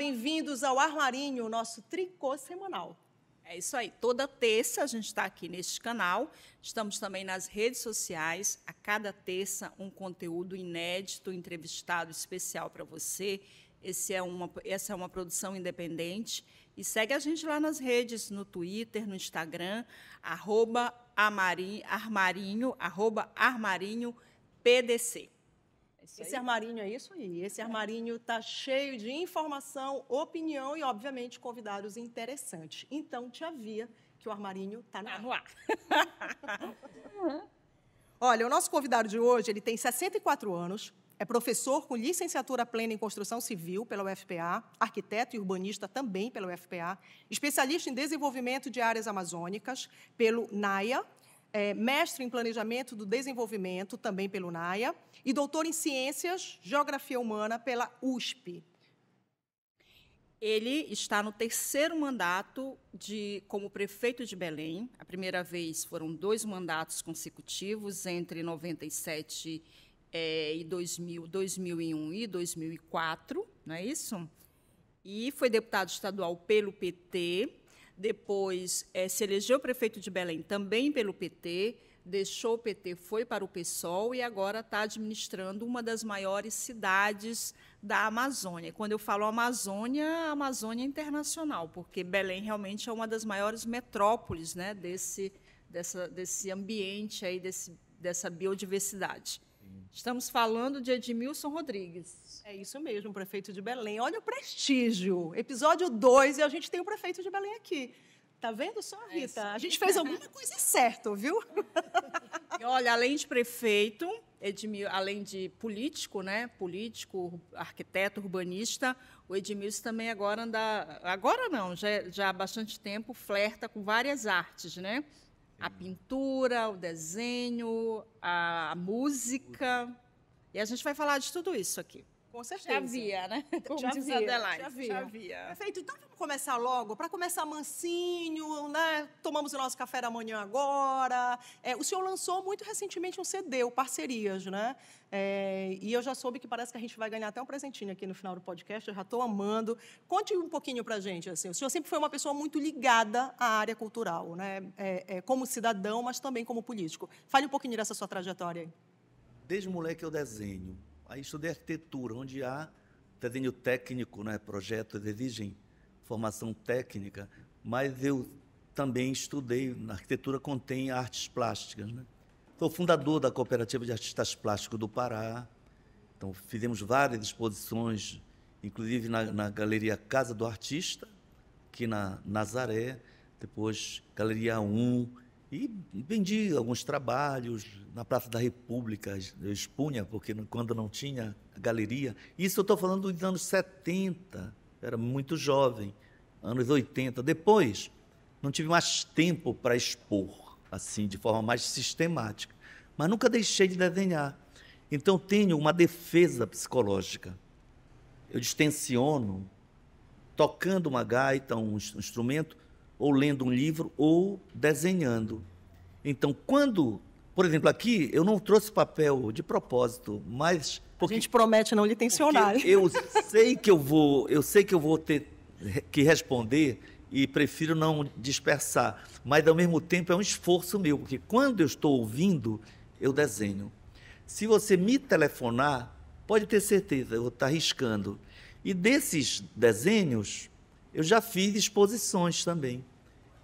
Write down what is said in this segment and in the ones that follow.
bem-vindos ao Armarinho, nosso tricô semanal. É isso aí. Toda terça a gente está aqui neste canal. Estamos também nas redes sociais. A cada terça, um conteúdo inédito, entrevistado especial para você. É uma, essa é uma produção independente. E segue a gente lá nas redes, no Twitter, no Instagram, arroba armarinho, armarinho, arroba armarinho PDC. Isso esse aí. armarinho é isso aí. Esse é. armarinho está cheio de informação, opinião e, obviamente, convidados interessantes. Então, te avia que o armarinho está na rua. Olha, o nosso convidado de hoje, ele tem 64 anos, é professor com licenciatura plena em construção civil pela UFPA, arquiteto e urbanista também pela UFPA, especialista em desenvolvimento de áreas amazônicas pelo NAIA, é, mestre em Planejamento do Desenvolvimento, também pelo NAIA, e doutor em Ciências, Geografia Humana, pela USP. Ele está no terceiro mandato de, como prefeito de Belém. A primeira vez foram dois mandatos consecutivos, entre 97 é, e 2000, 2001 e 2004, não é isso? E foi deputado estadual pelo PT depois é, se elegeu prefeito de Belém também pelo PT, deixou o PT, foi para o PSOL e agora está administrando uma das maiores cidades da Amazônia. Quando eu falo Amazônia, Amazônia internacional, porque Belém realmente é uma das maiores metrópoles né, desse, dessa, desse ambiente, aí, desse, dessa biodiversidade. Estamos falando de Edmilson Rodrigues. É isso mesmo, prefeito de Belém. Olha o prestígio. Episódio 2 e a gente tem o prefeito de Belém aqui. Tá vendo só, é Rita? É a gente fez alguma coisa certa, viu? E olha, além de prefeito, Edmil, além de político, né? Político, arquiteto, urbanista, o Edmilson também agora anda. Agora não, já, é, já há bastante tempo flerta com várias artes, né? A pintura, o desenho, a, a música. E a gente vai falar de tudo isso aqui. Com certeza. Né? Já havia, né? Como já diz havia, Adelaide. Já havia. já Perfeito. Então vamos começar logo. Para começar mansinho, né? Tomamos o nosso café da manhã agora. É, o senhor lançou muito recentemente um CD, o Parcerias, né? É, e eu já soube que parece que a gente vai ganhar até um presentinho aqui no final do podcast. Eu já estou amando. Conte um pouquinho para gente. Assim, o senhor sempre foi uma pessoa muito ligada à área cultural, né? É, é, como cidadão, mas também como político. Fale um pouquinho dessa sua trajetória aí. Desde moleque eu desenho Aí estudei arquitetura, onde há desenho técnico, né? projetos exigem formação técnica, mas eu também estudei, na arquitetura contém artes plásticas. Né? Sou fundador da Cooperativa de Artistas Plásticos do Pará, então fizemos várias exposições, inclusive na, na Galeria Casa do Artista, aqui na Nazaré, depois Galeria 1, e vendi alguns trabalhos na Praça da República, eu expunha, porque quando não tinha galeria. Isso eu estou falando dos anos 70, era muito jovem, anos 80. Depois, não tive mais tempo para expor, assim, de forma mais sistemática. Mas nunca deixei de desenhar. Então, tenho uma defesa psicológica. Eu distensiono, tocando uma gaita, um instrumento, ou lendo um livro, ou desenhando. Então, quando. Por exemplo, aqui eu não trouxe papel de propósito, mas. Porque, a gente promete não lhe Eu, eu sei que eu vou, eu sei que eu vou ter que responder e prefiro não dispersar. Mas ao mesmo tempo é um esforço meu, porque quando eu estou ouvindo, eu desenho. Se você me telefonar, pode ter certeza, eu vou estar riscando. E desses desenhos, eu já fiz exposições também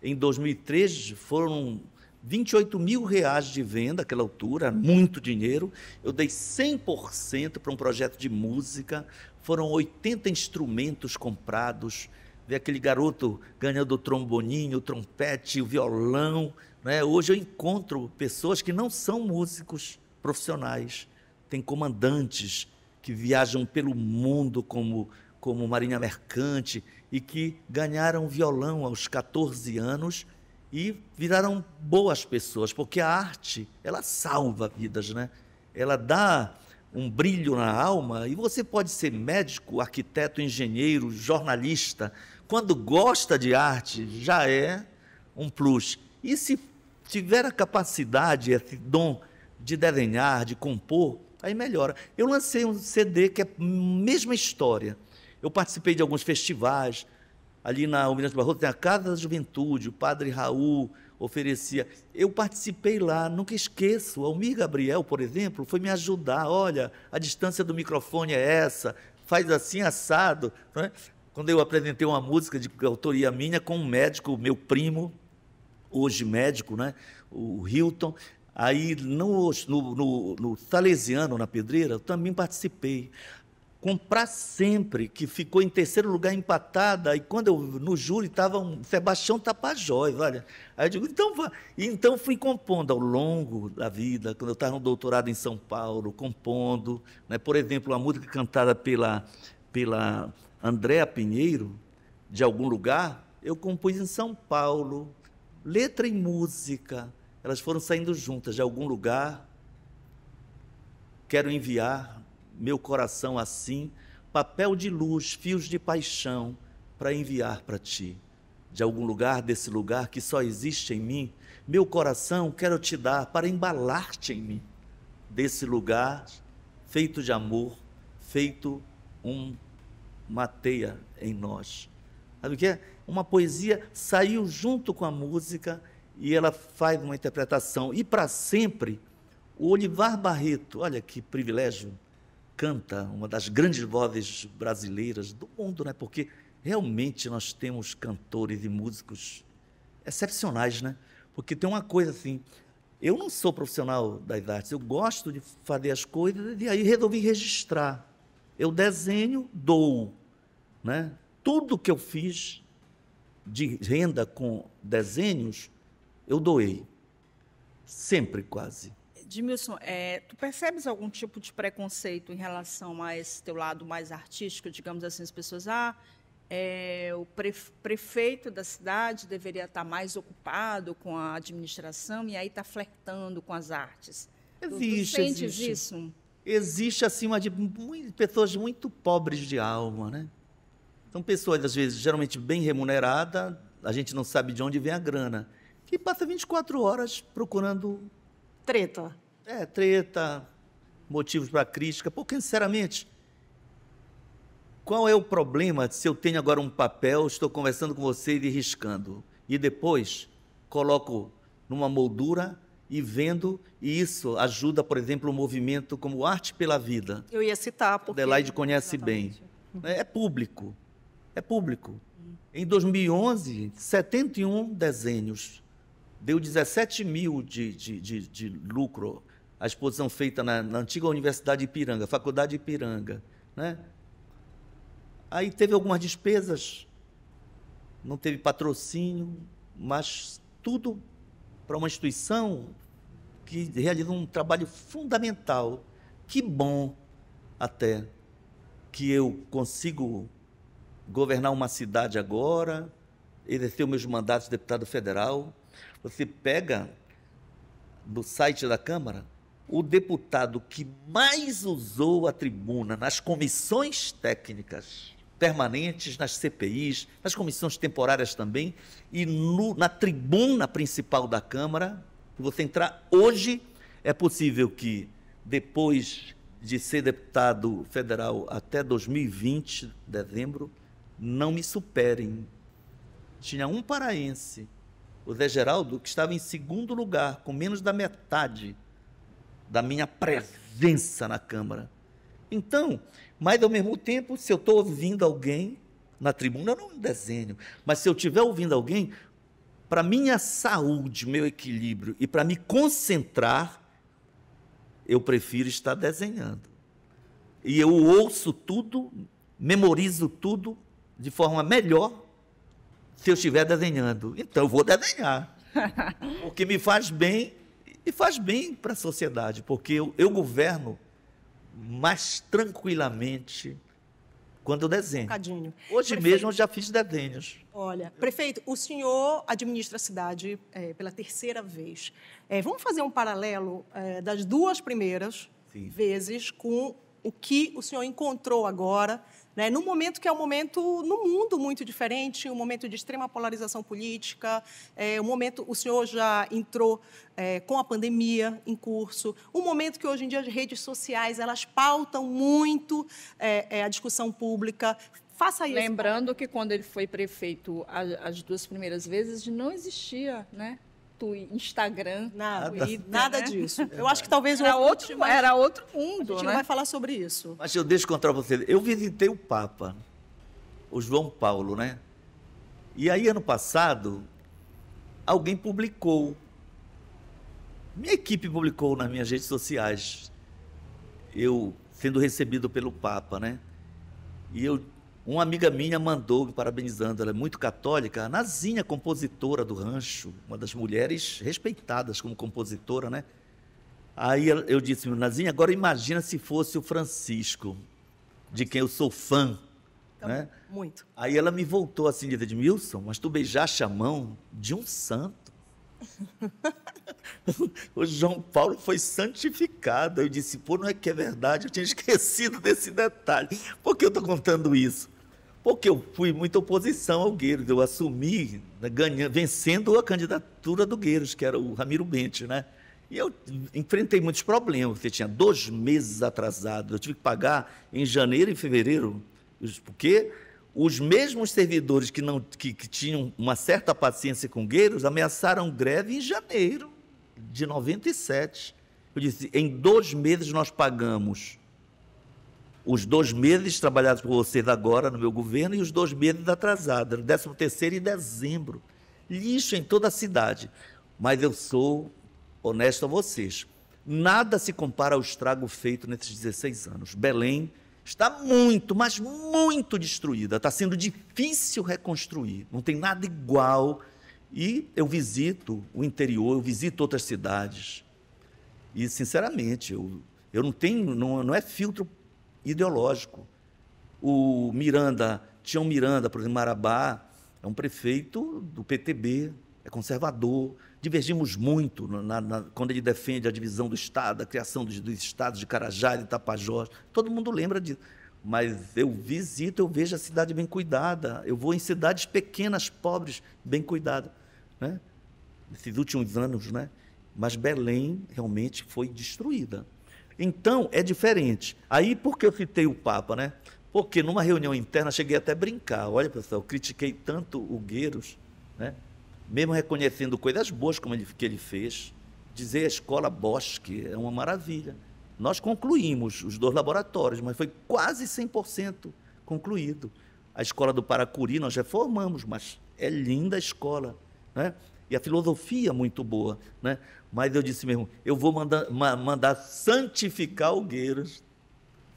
em 2003 foram 28 mil reais de venda aquela altura, muito dinheiro. Eu dei 100% para um projeto de música, foram 80 instrumentos comprados. Ver aquele garoto ganhando o tromboninho, o trompete, o violão. Né? Hoje eu encontro pessoas que não são músicos profissionais. Tem comandantes que viajam pelo mundo como, como marinha mercante, e que ganharam violão aos 14 anos e viraram boas pessoas, porque a arte, ela salva vidas, né? Ela dá um brilho na alma e você pode ser médico, arquiteto, engenheiro, jornalista, quando gosta de arte, já é um plus. E se tiver a capacidade, esse dom de desenhar, de compor, aí melhora. Eu lancei um CD que é a mesma história. Eu participei de alguns festivais. Ali na Almirante Barroso tem a Casa da Juventude, o Padre Raul oferecia. Eu participei lá, nunca esqueço. Almir Gabriel, por exemplo, foi me ajudar. Olha, a distância do microfone é essa, faz assim assado. É? Quando eu apresentei uma música de autoria minha com um médico, meu primo, hoje médico, né? o Hilton, Aí no, no, no, no Salesiano, na Pedreira, eu também participei com Pra Sempre, que ficou em terceiro lugar empatada, e quando eu no júri estava um Sebastião Tapajós, olha. Aí eu digo, então então fui compondo ao longo da vida, quando eu estava no doutorado em São Paulo, compondo, né, por exemplo, uma música cantada pela, pela Andréa Pinheiro, de algum lugar, eu compus em São Paulo, letra e música, elas foram saindo juntas de algum lugar. Quero enviar meu coração assim, papel de luz, fios de paixão, para enviar para ti. De algum lugar desse lugar que só existe em mim, meu coração quero te dar para embalar-te em mim. Desse lugar feito de amor, feito um, uma teia em nós. Sabe o que é? Uma poesia saiu junto com a música e ela faz uma interpretação. E para sempre, o Olivar Barreto, olha que privilégio, canta, uma das grandes vozes brasileiras do mundo, né? Porque realmente nós temos cantores e músicos excepcionais, né? Porque tem uma coisa assim, eu não sou profissional das artes, eu gosto de fazer as coisas e aí resolvi registrar. Eu desenho, dou, né? Tudo que eu fiz de renda com desenhos, eu doei. Sempre quase. Dimilson, é, tu percebes algum tipo de preconceito em relação a esse teu lado mais artístico, digamos assim, as pessoas, ah, é, o prefeito da cidade deveria estar tá mais ocupado com a administração e aí está flertando com as artes. Existe, tu, tu existe. isso? Existe, acima assim, de pessoas muito pobres de alma, né? São pessoas, às vezes, geralmente bem remuneradas, a gente não sabe de onde vem a grana, que passa 24 horas procurando Treta. É, treta, motivos para crítica, porque, sinceramente, qual é o problema se eu tenho agora um papel, estou conversando com você e riscando, e depois coloco numa moldura e vendo, e isso ajuda, por exemplo, o um movimento como Arte pela Vida. Eu ia citar, porque... Adelaide conhece Exatamente. bem. Uhum. É, é público, é público. Em 2011, 71 desenhos deu 17 mil de, de, de, de lucro a exposição feita na, na, antiga Universidade de Ipiranga, Faculdade de Ipiranga. Né? Aí teve algumas despesas, não teve patrocínio, mas tudo para uma instituição que realizou um trabalho fundamental. Que bom até que eu consigo governar uma cidade agora, exercer meus mandatos de deputado federal, você pega no site da Câmara o deputado que mais usou a tribuna nas comissões técnicas permanentes, nas CPIs, nas comissões temporárias também, e no, na tribuna principal da Câmara, se você entrar hoje, é possível que depois de ser deputado federal até 2020, dezembro, não me superem. Tinha um paraense o Zé Geraldo, que estava em segundo lugar, com menos da metade da minha presença na Câmara. Então, mas ao mesmo tempo, se eu estou ouvindo alguém na tribuna, eu não é desenho, mas se eu estiver ouvindo alguém, para minha saúde, meu equilíbrio e para me concentrar, eu prefiro estar desenhando. E eu ouço tudo, memorizo tudo de forma melhor se eu estiver desenhando. Então, eu vou desenhar. o que me faz bem e faz bem para a sociedade, porque eu, eu governo mais tranquilamente quando eu desenho. Um Hoje prefeito, mesmo eu já fiz desenhos. Olha, prefeito, o senhor administra a cidade é, pela terceira vez. É, vamos fazer um paralelo é, das duas primeiras Sim. vezes com o que o senhor encontrou agora, né, num momento que é um momento no mundo muito diferente, um momento de extrema polarização política, é, um momento o senhor já entrou é, com a pandemia em curso, um momento que hoje em dia as redes sociais elas pautam muito é, é a discussão pública. Faça isso. Lembrando que quando ele foi prefeito as duas primeiras vezes não existia, né? Twitter, Instagram, nada, Twitter, nada né? disso. Eu acho que talvez era outro, era outro mundo. A gente né? não vai falar sobre isso. Mas eu deixo contar você. Eu visitei o Papa, o João Paulo, né? E aí ano passado alguém publicou, minha equipe publicou nas minhas redes sociais, eu sendo recebido pelo Papa, né? E eu uma amiga minha mandou me parabenizando, ela é muito católica, a Nazinha, compositora do rancho, uma das mulheres respeitadas como compositora, né? Aí eu disse, Nazinha, agora imagina se fosse o Francisco, de quem eu sou fã. Então, né? Muito. Aí ela me voltou assim, de Edmilson, mas tu beijaste a mão de um santo. o João Paulo foi santificado. Eu disse, pô, não é que é verdade, eu tinha esquecido desse detalhe. Por que eu estou contando isso? porque eu fui muita oposição ao Gueiros, eu assumi, né, ganhando, vencendo a candidatura do Gueiros, que era o Ramiro Bente, né? E eu enfrentei muitos problemas, você tinha dois meses atrasado, eu tive que pagar em janeiro e fevereiro, porque os mesmos servidores que, não, que, que tinham uma certa paciência com Gueiros ameaçaram greve em janeiro de 97. Eu disse, em dois meses nós pagamos os dois meses trabalhados por vocês agora no meu governo e os dois meses atrasados, 13 terceiro e dezembro. Lixo em toda a cidade. Mas eu sou honesto a vocês. Nada se compara ao estrago feito nesses 16 anos. Belém está muito, mas muito destruída. Está sendo difícil reconstruir. Não tem nada igual. E eu visito o interior, eu visito outras cidades. E, sinceramente, eu, eu não tenho, não, não é filtro ideológico. O Miranda, Tião Miranda, por exemplo, Marabá, é um prefeito do PTB, é conservador. Divergimos muito na, na, quando ele defende a divisão do Estado, a criação dos, dos estados de Carajás e Tapajós. Todo mundo lembra disso. Mas eu visito, eu vejo a cidade bem cuidada. Eu vou em cidades pequenas, pobres, bem cuidada. Né? Nesses últimos anos, né? Mas Belém realmente foi destruída. Então, é diferente. Aí, por que eu citei o Papa, né? Porque numa reunião interna cheguei até a brincar. Olha, pessoal, critiquei tanto o Gueiros, né? mesmo reconhecendo coisas boas como ele, que ele fez. Dizer a escola Bosque é uma maravilha. Nós concluímos os dois laboratórios, mas foi quase 100% concluído. A escola do Paracuri nós reformamos, mas é linda a escola. Né? e a filosofia muito boa, né? Mas eu disse mesmo, eu vou mandar, ma, mandar santificar Algueiras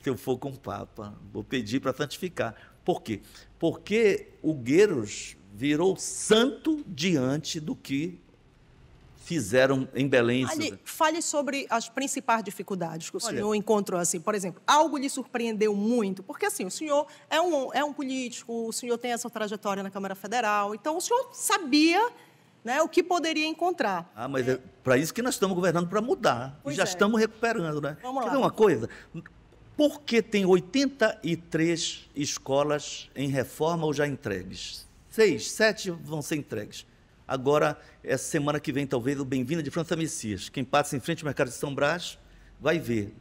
se eu for com o Papa, vou pedir para santificar. Por quê? Porque Algueiros virou santo diante do que fizeram em Belém. Fale, fale sobre as principais dificuldades que o Olha, senhor encontrou, assim, por exemplo, algo lhe surpreendeu muito, porque assim, o senhor é um, é um político, o senhor tem essa trajetória na Câmara Federal, então o senhor sabia né, o que poderia encontrar. Ah, mas é, é para isso que nós estamos governando, para mudar. Pois e já é. estamos recuperando, né? Vamos Quer lá. Quer uma coisa? Por que tem 83 escolas em reforma ou já entregues? Seis, sete vão ser entregues. Agora, essa é semana que vem, talvez, o Bem-vinda de França Messias. Quem passa em frente ao mercado de São Brás vai ver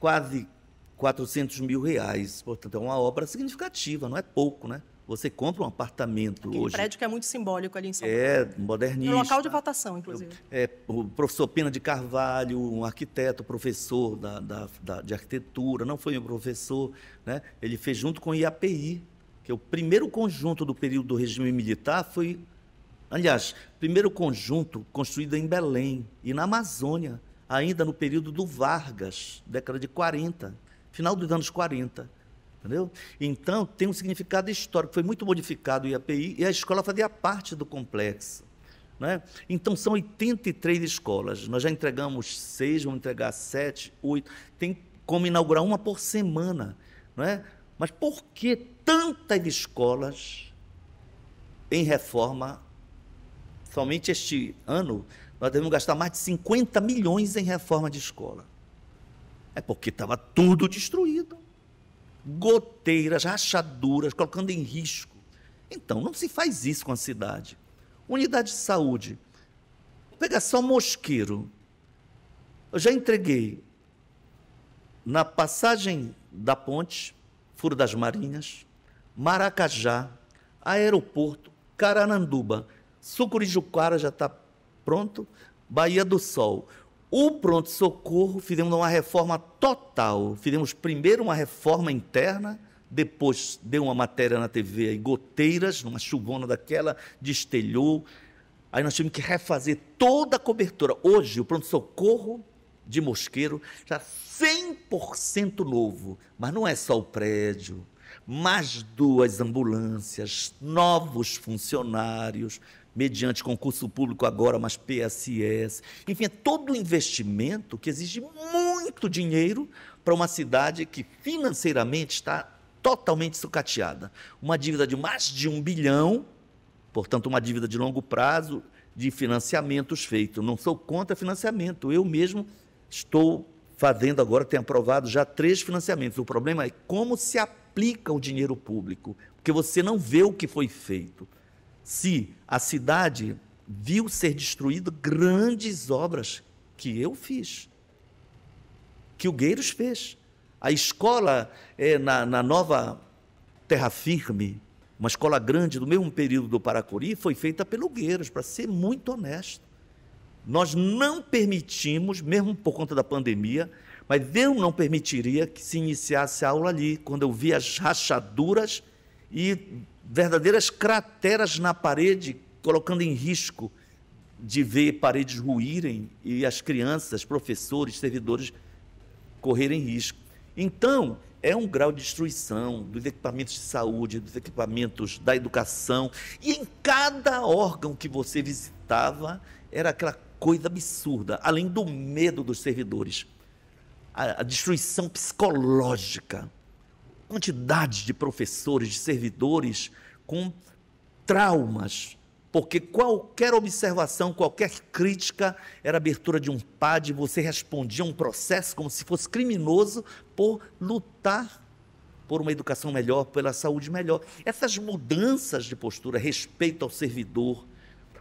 quase 400 mil reais. Portanto, é uma obra significativa, não é pouco, né? Você compra um apartamento Aquele hoje. prédio que é muito simbólico ali em São é, Paulo. É, modernista. No local de votação, inclusive. É, o professor Pena de Carvalho, um arquiteto, professor da, da, da de arquitetura, não foi meu professor, né? ele fez junto com o IAPI, que é o primeiro conjunto do período do regime militar, foi, aliás, primeiro conjunto construído em Belém e na Amazônia, ainda no período do Vargas, década de 40, final dos anos 40. Entendeu? Então, tem um significado histórico, foi muito modificado o IAPI e a escola fazia parte do complexo. Né? Então, são 83 escolas, nós já entregamos seis, vamos entregar sete, oito, tem como inaugurar uma por semana. Né? Mas por que tantas escolas em reforma? Somente este ano, nós devemos gastar mais de 50 milhões em reforma de escola. É porque estava tudo destruído goteiras, rachaduras, colocando em risco. Então, não se faz isso com a cidade. Unidade de saúde. Pega só mosqueiro. Eu já entreguei na passagem da ponte, Furo das Marinhas, Maracajá, Aeroporto, Carananduba, Sucurijuquara já está pronto, Bahia do Sol. O pronto-socorro, fizemos uma reforma total. Fizemos primeiro uma reforma interna, depois deu uma matéria na TV aí, goteiras, numa chuvona daquela, destelhou. Aí nós tivemos que refazer toda a cobertura. Hoje, o pronto-socorro de Mosqueiro já 100% novo. Mas não é só o prédio, mais duas ambulâncias, novos funcionários, mediante concurso público agora, mas PSS. Enfim, é todo um investimento que exige muito dinheiro para uma cidade que financeiramente está totalmente sucateada. Uma dívida de mais de um bilhão, portanto, uma dívida de longo prazo de financiamentos feitos. Não sou contra financiamento, eu mesmo estou fazendo agora, tenho aprovado já três financiamentos. O problema é como se aplica o dinheiro público, porque você não vê o que foi feito se a cidade viu ser destruída grandes obras que eu fiz, que o Gueiros fez. A escola é, na, na nova Terra Firme, uma escola grande do mesmo período do Paracuri, foi feita pelo Gueiros, para ser muito honesto. Nós não permitimos, mesmo por conta da pandemia, mas eu não permitiria que se iniciasse a aula ali, quando eu vi as rachaduras e verdadeiras crateras na parede, colocando em risco de ver paredes ruírem e as crianças, professores, servidores correrem risco. Então, é um grau de destruição dos equipamentos de saúde, dos equipamentos da educação. E em cada órgão que você visitava, era aquela coisa absurda, além do medo dos servidores. A, a destruição psicológica quantidade de professores, de servidores com traumas, porque qualquer observação, qualquer crítica era abertura de um PAD, você respondia a um processo como se fosse criminoso por lutar por uma educação melhor, pela saúde melhor. Essas mudanças de postura, respeito ao servidor,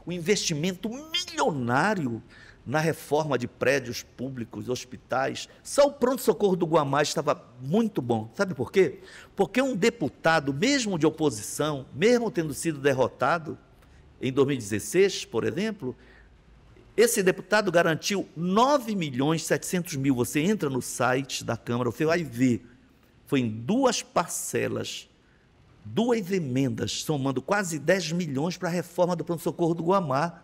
o investimento milionário na reforma de prédios públicos, hospitais. Só o pronto-socorro do Guamar estava muito bom. Sabe por quê? Porque um deputado, mesmo de oposição, mesmo tendo sido derrotado em 2016, por exemplo, esse deputado garantiu 9 milhões e 700 mil. Você entra no site da Câmara, você vai ver. Foi em duas parcelas, duas emendas, somando quase 10 milhões para a reforma do pronto-socorro do Guamá.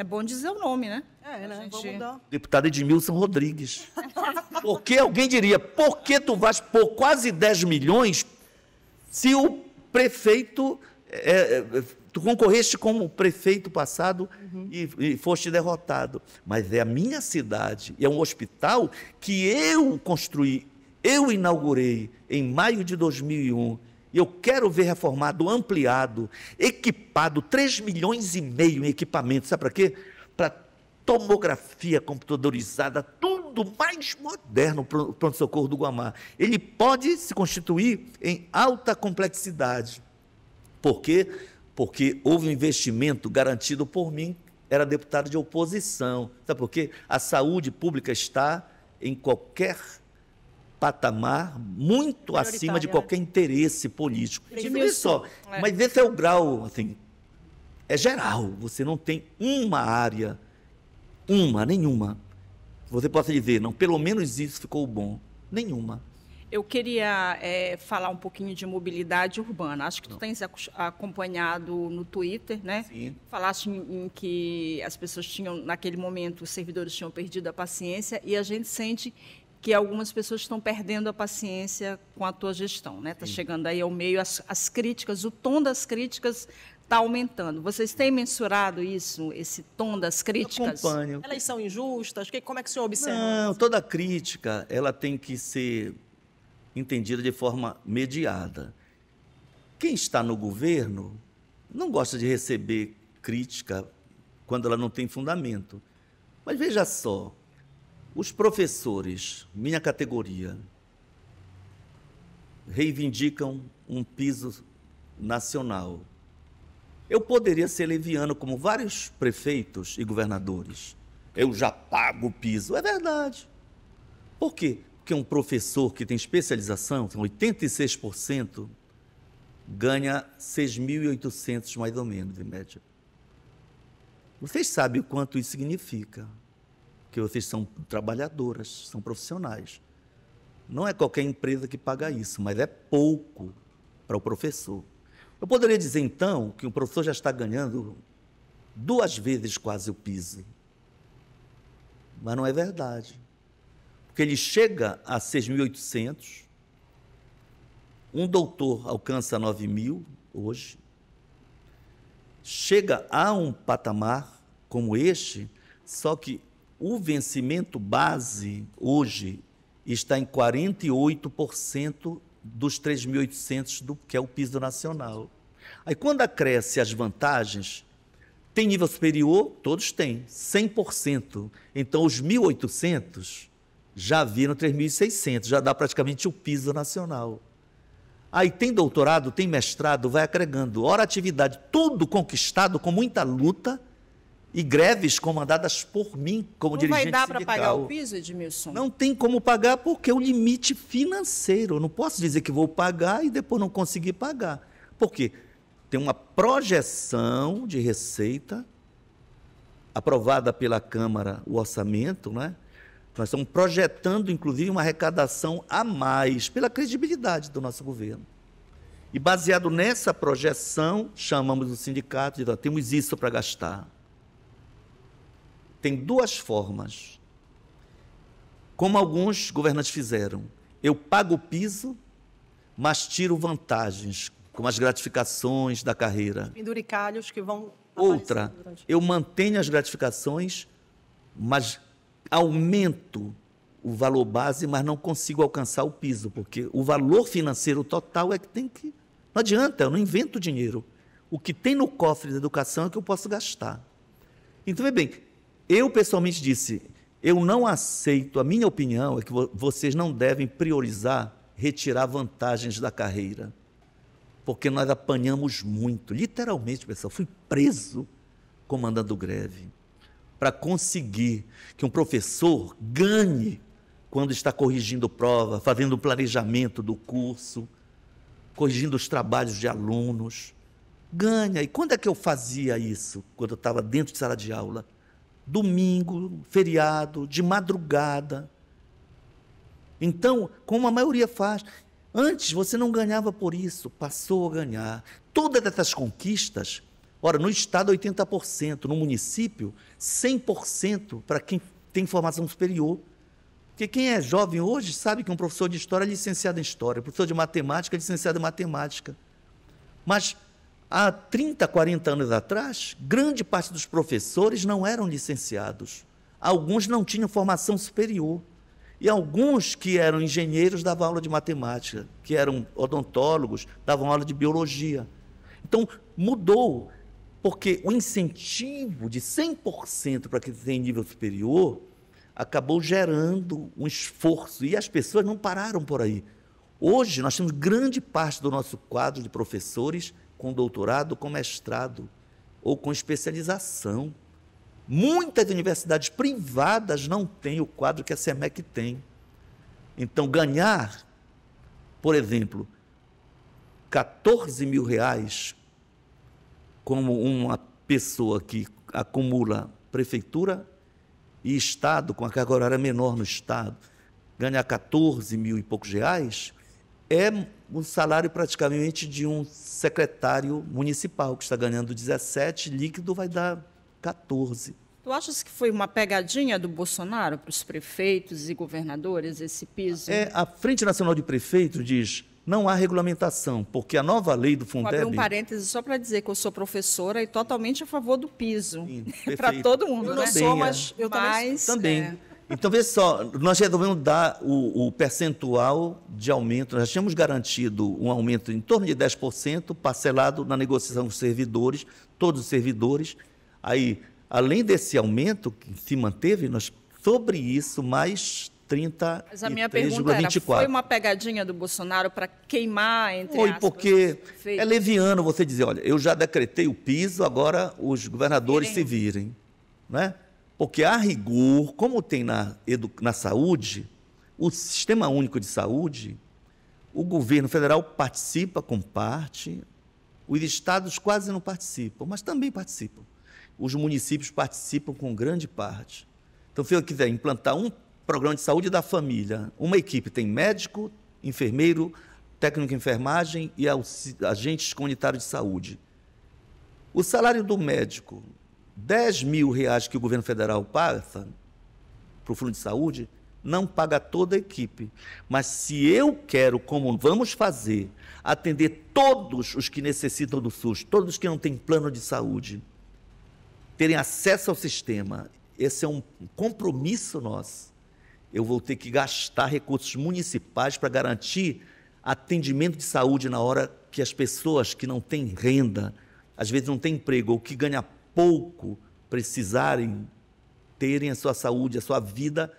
É bom dizer o nome, né? É, né? Gente... Vamos dar. Deputado Edmilson Rodrigues. Porque alguém diria, por que tu vais pôr quase 10 milhões se o prefeito. É, é tu concorreste como prefeito passado uhum. e, e foste derrotado. Mas é a minha cidade, é um hospital que eu construí, eu inaugurei em maio de 2001 e eu quero ver reformado, ampliado, equipado, 3 milhões e meio em equipamento. Sabe para quê? Para tomografia computadorizada, tudo mais moderno para o pronto-socorro do Guamá. Ele pode se constituir em alta complexidade. Por quê? Porque houve um investimento garantido por mim, era deputado de oposição. Sabe por quê? A saúde pública está em qualquer patamar muito acima de né? qualquer interesse político. Veja só, é. mas esse é o grau, assim, é geral. Você não tem uma área, uma, nenhuma, que você possa dizer, não, pelo menos isso ficou bom. Nenhuma. Eu queria é, falar um pouquinho de mobilidade urbana. Acho que tu tens acompanhado no Twitter, né? Sim. Falaste em, em, que as pessoas tinham, naquele momento, os servidores tinham perdido a paciência e a gente sente que algumas pessoas estão perdendo a paciência com a tua gestão, né? Está chegando aí ao meio as, as críticas, o tom das críticas está aumentando. Vocês têm mensurado isso, esse tom das críticas? Eu acompanho. Elas são injustas? Que, como é que o senhor observa? Não, toda crítica ela tem que ser entendida de forma mediada. Quem está no governo não gosta de receber crítica quando ela não tem fundamento. Mas veja só, os professores, minha categoria, reivindicam um piso nacional. Eu poderia ser leviano, como vários prefeitos e governadores. Eu já pago o piso. É verdade. Por quê? Porque um professor que tem especialização, 86%, ganha 6.800 mais ou menos, em média. Vocês sabem o quanto isso significa que vocês são trabalhadoras, são profissionais. Não é qualquer empresa que paga isso, mas é pouco para o professor. Eu poderia dizer, então, que o professor já está ganhando duas vezes quase o piso. Mas não é verdade. Porque ele chega a 6.800, um doutor alcança 9.000 mil hoje, chega a um patamar como este, só que o vencimento base hoje está em 48% dos 3.800 do que é o piso nacional. Aí quando acresce as vantagens, tem nível superior, todos têm, 100%. Então os 1.800 já viram 3.600, já dá praticamente o piso nacional. Aí tem doutorado, tem mestrado, vai agregando. Hora atividade, tudo conquistado com muita luta e greves comandadas por mim como não dirigente sindical. Não vai dar para pagar o piso, Edmilson? Não tem como pagar porque é o limite financeiro. Eu não posso dizer que vou pagar e depois não conseguir pagar. Por quê? Tem uma projeção de receita aprovada pela Câmara, o orçamento, né? Nós estamos projetando, inclusive, uma arrecadação a mais pela credibilidade do nosso governo. E baseado nessa projeção, chamamos o sindicato e dizemos, temos isso para gastar tem duas formas. Como alguns governantes fizeram, eu pago o piso, mas tiro vantagens, como as gratificações da carreira. penduricalhos que vão. Outra, eu mantenho as gratificações, mas aumento o valor base, mas não consigo alcançar o piso, porque o valor financeiro total é que tem que. Não adianta, eu não invento dinheiro. O que tem no cofre da educação é que eu posso gastar. Então, é bem, eu pessoalmente disse: eu não aceito, a minha opinião é que vocês não devem priorizar retirar vantagens da carreira, porque nós apanhamos muito, literalmente, pessoal. Fui preso comandando greve para conseguir que um professor ganhe quando está corrigindo prova, fazendo o planejamento do curso, corrigindo os trabalhos de alunos. Ganha. E quando é que eu fazia isso? Quando eu estava dentro de sala de aula? domingo, feriado, de madrugada. Então, como a maioria faz, antes você não ganhava por isso, passou a ganhar. Todas essas conquistas, ora, no estado 80%, no município 100% para quem tem formação superior. Porque quem é jovem hoje sabe que um professor de história é licenciado em história, professor de matemática é licenciado em matemática. Mas Há 30, 40 anos atrás, grande parte dos professores não eram licenciados. Alguns não tinham formação superior. E alguns que eram engenheiros davam aula de matemática, que eram odontólogos, davam aula de biologia. Então, mudou, porque o incentivo de 100% para quem tem nível superior acabou gerando um esforço e as pessoas não pararam por aí. Hoje, nós temos grande parte do nosso quadro de professores com doutorado, com mestrado ou com especialização. Muitas universidades privadas não têm o quadro que a SEMEC tem. Então, ganhar, por exemplo, 14 mil reais como uma pessoa que acumula prefeitura e Estado, com a carga horária menor no Estado, ganhar 14 mil e poucos reais, é o salário praticamente de um secretário municipal, que está ganhando 17, líquido vai dar 14. Tu achas que foi uma pegadinha do Bolsonaro para os prefeitos e governadores esse piso? É, a Frente Nacional de Prefeitos diz não há regulamentação, porque a nova lei do Fundeb... Vou abrir um parêntese só para dizer que eu sou professora e totalmente a favor do piso, para todo mundo. Eu né? não né? sou, mas... Eu mas, também. É. Então, veja só, nós resolvemos dar o, o, percentual de aumento, nós tínhamos garantido um aumento em torno de 10%, parcelado na negociação com os servidores, todos os servidores. Aí, além desse aumento que se manteve, nós, sobre isso, mais 30 Mas a minha pergunta era, foi uma pegadinha do Bolsonaro para queimar, entre foi, aspas? Foi, porque feito. é leviano você dizer, olha, eu já decretei o piso, agora os governadores virem. se virem. Né? Porque, a rigor, como tem na, na saúde, o Sistema Único de Saúde, o governo federal participa com parte, os estados quase não participam, mas também participam. Os municípios participam com grande parte. Então, se eu quiser implantar um programa de saúde da família, uma equipe tem médico, enfermeiro, técnico de enfermagem e agentes comunitários de saúde. O salário do médico 10 mil reais que o governo federal passa para o fundo de saúde, não paga toda a equipe. Mas se eu quero, como vamos fazer, atender todos os que necessitam do SUS, todos os que não têm plano de saúde, terem acesso ao sistema, esse é um compromisso nosso. Eu vou ter que gastar recursos municipais para garantir atendimento de saúde na hora que as pessoas que não têm renda, às vezes não têm emprego, ou que ganha pouco precisarem terem a sua saúde, a sua vida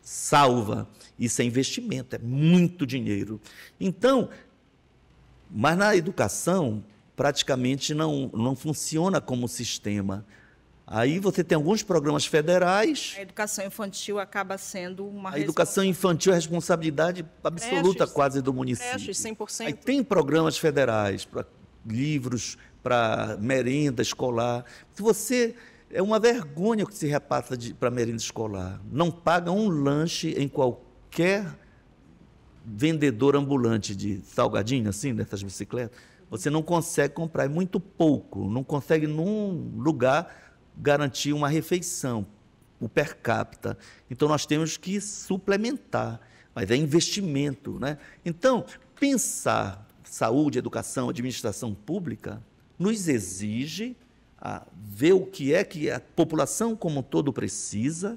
salva. Isso é investimento, é muito dinheiro. Então, mas na educação, praticamente não, não funciona como sistema. Aí você tem alguns programas federais. A educação infantil acaba sendo uma. A educação infantil é responsabilidade absoluta creches, quase do município. Creches, 100%. Aí tem programas federais para livros para merenda escolar. Você é uma vergonha que se repassa para merenda escolar. Não paga um lanche em qualquer vendedor ambulante de salgadinho, assim, dessas bicicletas. Você não consegue comprar, é muito pouco. Não consegue, num lugar, garantir uma refeição, o per capita. Então, nós temos que suplementar. Mas é investimento, né? Então, pensar saúde, educação, administração pública nos exige a ver o que é que a população como um todo precisa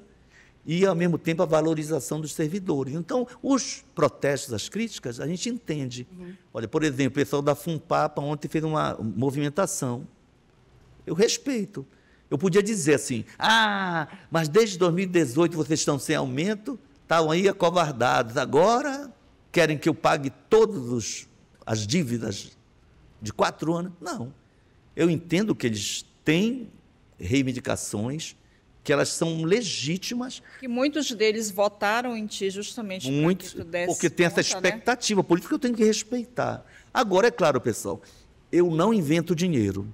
e, ao mesmo tempo, a valorização dos servidores. Então, os protestos, as críticas, a gente entende. Uhum. Olha, por exemplo, o pessoal da FUNPAPA ontem fez uma movimentação. Eu respeito. Eu podia dizer assim, ah, mas desde 2018 vocês estão sem aumento, estavam aí acovardados, agora querem que eu pague todas as dívidas de quatro anos. Não. Eu entendo que eles têm reivindicações que elas são legítimas. E muitos deles votaram em ti justamente muitos, porque tem conta, essa né? expectativa né? política que eu tenho que respeitar. Agora é claro, pessoal, eu não invento dinheiro,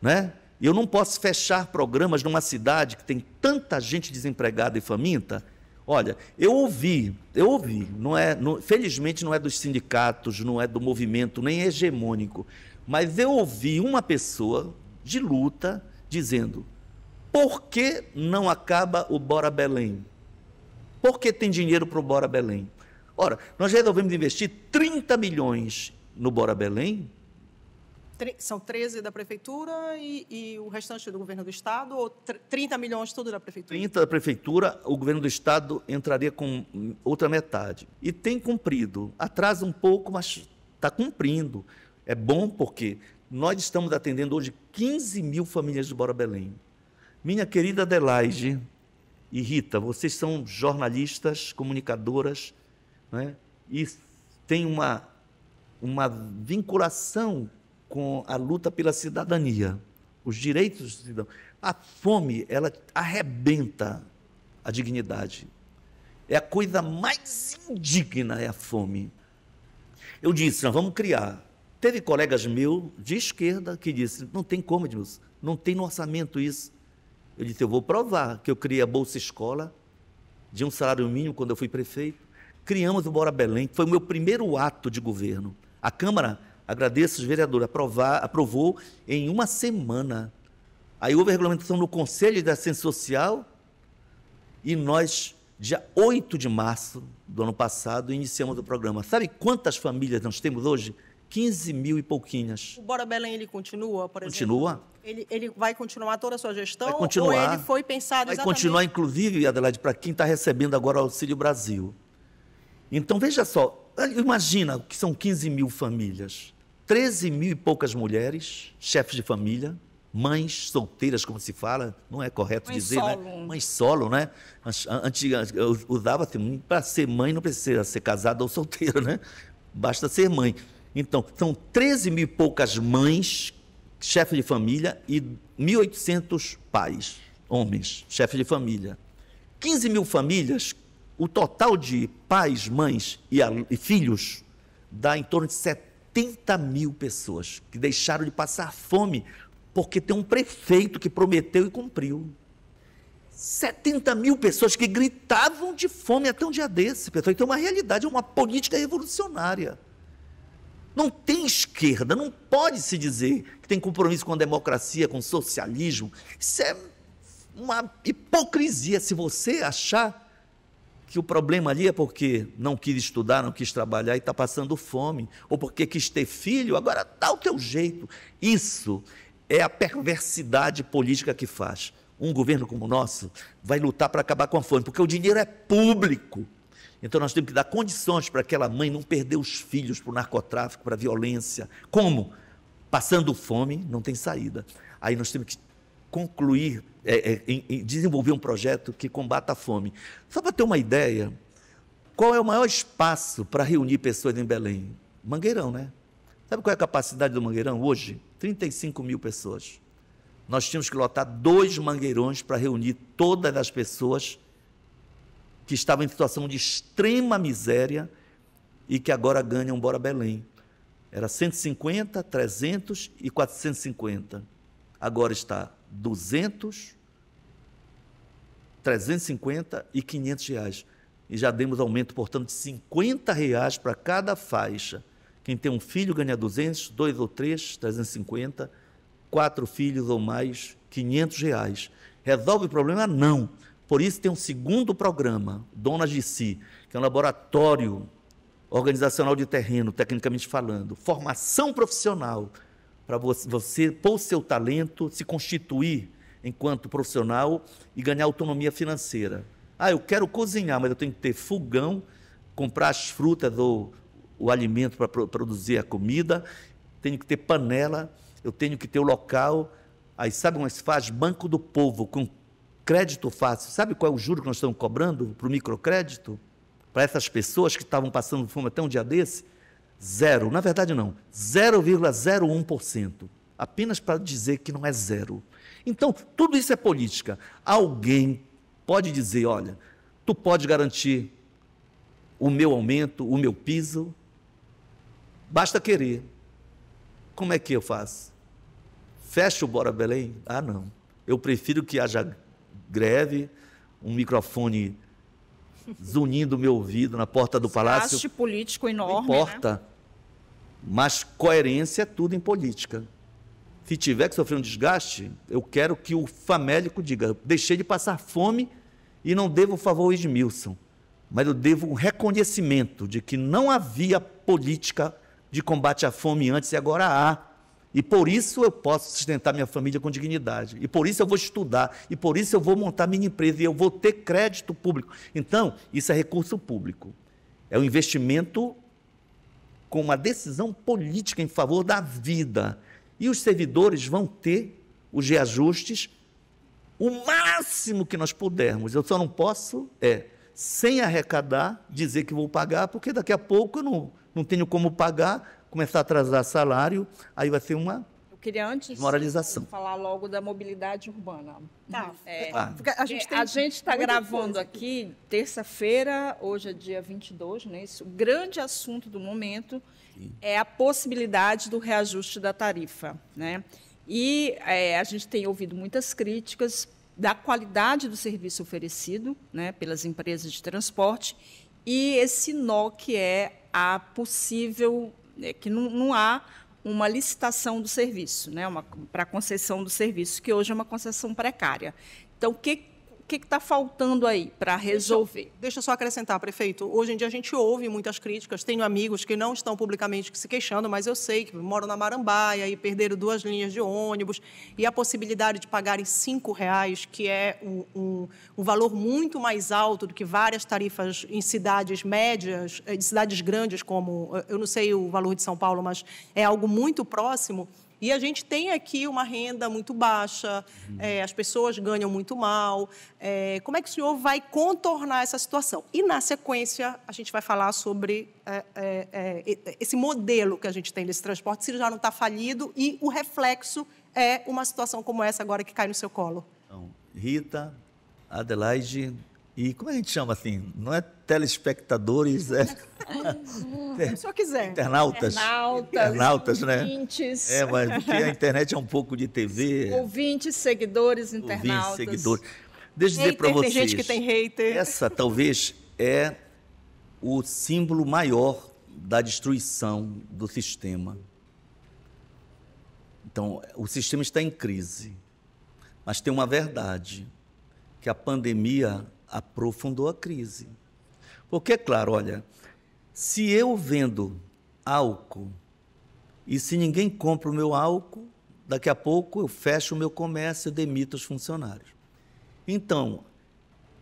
né? Eu não posso fechar programas numa cidade que tem tanta gente desempregada e faminta. Olha, eu ouvi, eu ouvi, não é, não, felizmente não é dos sindicatos, não é do movimento, nem hegemônico, mas eu ouvi uma pessoa de luta dizendo: por que não acaba o Bora Belém? Por que tem dinheiro para o Bora Belém? Ora, nós resolvemos investir 30 milhões no Bora Belém. São 13 da prefeitura e, e o restante do governo do estado, ou 30 milhões tudo da prefeitura? 30 da prefeitura, o governo do estado entraria com outra metade. E tem cumprido. Atrasa um pouco, mas está cumprindo. É bom porque nós estamos atendendo hoje 15 mil famílias de Bora Belém. Minha querida Adelaide e Rita, vocês são jornalistas, comunicadoras, né? e têm uma, uma vinculação com a luta pela cidadania, os direitos do cidadão. A fome, ela arrebenta a dignidade. É a coisa mais indigna, é a fome. Eu disse, nós vamos criar Teve colegas meus de esquerda que disse: não tem como, Edmilson, não tem no orçamento isso. Eu disse: eu vou provar que eu criei a Bolsa Escola de um salário mínimo quando eu fui prefeito. Criamos o Bora Belém, que foi o meu primeiro ato de governo. A Câmara, agradeço os vereadores, aprovar, aprovou em uma semana. Aí houve a regulamentação no Conselho da Assistência Social e nós, dia 8 de março do ano passado, iniciamos o programa. Sabe quantas famílias nós temos hoje? 15 mil e pouquinhas. O Bora Belém, ele continua, por continua. exemplo? Continua. Ele, ele vai continuar toda a sua gestão? Vai continuar. Ou ele foi pensado vai exatamente... Vai continuar, inclusive, Adelaide, para quem está recebendo agora o Auxílio Brasil. Então, veja só, imagina que são 15 mil famílias, 13 mil e poucas mulheres, chefes de família, mães solteiras, como se fala, não é correto mãe dizer, né? solo. né? Mães solo, né? Antes usava-se, assim, para ser mãe não precisa ser casada ou solteira, né? Basta ser mãe. Então, são 13 mil e poucas mães, chefe de família, e 1.800 pais, homens, chefe de família. 15 mil famílias, o total de pais, mães e, e filhos dá em torno de 70 mil pessoas que deixaram de passar fome porque tem um prefeito que prometeu e cumpriu. 70 mil pessoas que gritavam de fome até um dia desse. Pessoal, então é uma realidade, é uma política revolucionária. Não tem esquerda, não pode se dizer que tem compromisso com a democracia, com o socialismo. Isso é uma hipocrisia. Se você achar que o problema ali é porque não quis estudar, não quis trabalhar e está passando fome, ou porque quis ter filho, agora dá o teu jeito. Isso é a perversidade política que faz. Um governo como o nosso vai lutar para acabar com a fome, porque o dinheiro é público. Então nós temos que dar condições para aquela mãe não perder os filhos para o narcotráfico, para a violência. Como? Passando fome, não tem saída. Aí nós temos que concluir, é, é, em, desenvolver um projeto que combata a fome. Só para ter uma ideia, qual é o maior espaço para reunir pessoas em Belém? Mangueirão, né? Sabe qual é a capacidade do Mangueirão hoje? 35 mil pessoas. Nós tínhamos que lotar dois mangueirões para reunir todas as pessoas que estava em situação de extrema miséria e que agora ganha um Bora Belém. Era 150, 300 e 450. Agora está 200, 350 e 500 reais. E já demos aumento, portanto, de 50 reais para cada faixa. Quem tem um filho ganha 200, dois ou três, 350, quatro filhos ou mais, 500 reais. Resolve o problema? Não por isso tem um segundo programa, Donas de Si, que é um laboratório organizacional de terreno, tecnicamente falando, formação profissional para você pôr o seu talento, se constituir enquanto profissional e ganhar autonomia financeira. Ah, eu quero cozinhar, mas eu tenho que ter fogão, comprar as frutas ou o alimento para produzir a comida, tenho que ter panela, eu tenho que ter o local. Aí sabe como é se faz? Banco do Povo, com crédito fácil. Sabe qual é o juro que nós estamos cobrando para o microcrédito? Para essas pessoas que estavam passando fome até um dia desse? Zero. Na verdade, não. 0,01%. Apenas para dizer que não é zero. Então, tudo isso é política. Alguém pode dizer: olha, tu pode garantir o meu aumento, o meu piso, basta querer. Como é que eu faço? Fecha o Bora Belém? Ah, não. Eu prefiro que haja greve, um microfone zunindo meu ouvido na porta do palácio. Desgaste político enorme. Não importa. Né? Mas coerência é tudo em política. Se tiver que sofrer um desgaste, eu quero que o famélico diga: deixei de passar fome e não devo o favor ao Edmilson, mas eu devo um reconhecimento de que não havia política de combate à fome antes e agora há. E por isso eu posso sustentar minha família com dignidade. E por isso eu vou estudar. E por isso eu vou montar minha empresa. E eu vou ter crédito público. Então, isso é recurso público. É um investimento com uma decisão política em favor da vida. E os servidores vão ter os reajustes o máximo que nós pudermos. Eu só não posso é sem arrecadar dizer que vou pagar, porque daqui a pouco eu não, não tenho como pagar começar a atrasar salário, aí vai ser uma eu queria antes moralização. falar logo da mobilidade urbana. Tá. É, é ah. A gente é, está gravando coisa. aqui terça-feira, hoje é dia 22, né? Isso, o grande assunto do momento Sim. é a possibilidade do reajuste da tarifa, né? E é, a gente tem ouvido muitas críticas da qualidade do serviço oferecido, né, pelas empresas de transporte e esse nó que é a possível é que não, não há uma licitação do serviço, né, para concessão do serviço, que hoje é uma concessão precária. Então, o que que está faltando aí para resolver? Deixa, deixa eu só acrescentar, prefeito. Hoje em dia a gente ouve muitas críticas. Tenho amigos que não estão publicamente se queixando, mas eu sei que moram na Marambaia e perderam duas linhas de ônibus e a possibilidade de pagarem cinco reais, que é um, um, um valor muito mais alto do que várias tarifas em cidades médias, eh, em cidades grandes como eh, eu não sei o valor de São Paulo, mas é algo muito próximo e a gente tem aqui uma renda muito baixa, uhum. é, as pessoas ganham muito mal. É, como é que o senhor vai contornar essa situação? E, na sequência, a gente vai falar sobre é, é, é esse modelo que a gente tem desse transporte, se já não está falido, e o reflexo é uma situação como essa agora que cai no seu colo. Então, Rita, Adelaide, e como a gente chama assim? Não é telespectadores, é. é quiser. Internautas. Internautas, internautas né? Ouvintes. É, mas porque é a internet é um pouco de TV. Ouvintes, seguidores, internautas. Ouvintes, seguidores. Deixa eu dizer para vocês. Tem gente que tem hater. Essa talvez é o símbolo maior da destruição do sistema. Então, o sistema está em crise. Mas tem uma verdade, que a pandemia aprofundou a crise. Porque, é claro, olha, se eu vendo álcool e se ninguém compra o meu álcool, daqui a pouco eu fecho o meu comércio e demito os funcionários. Então,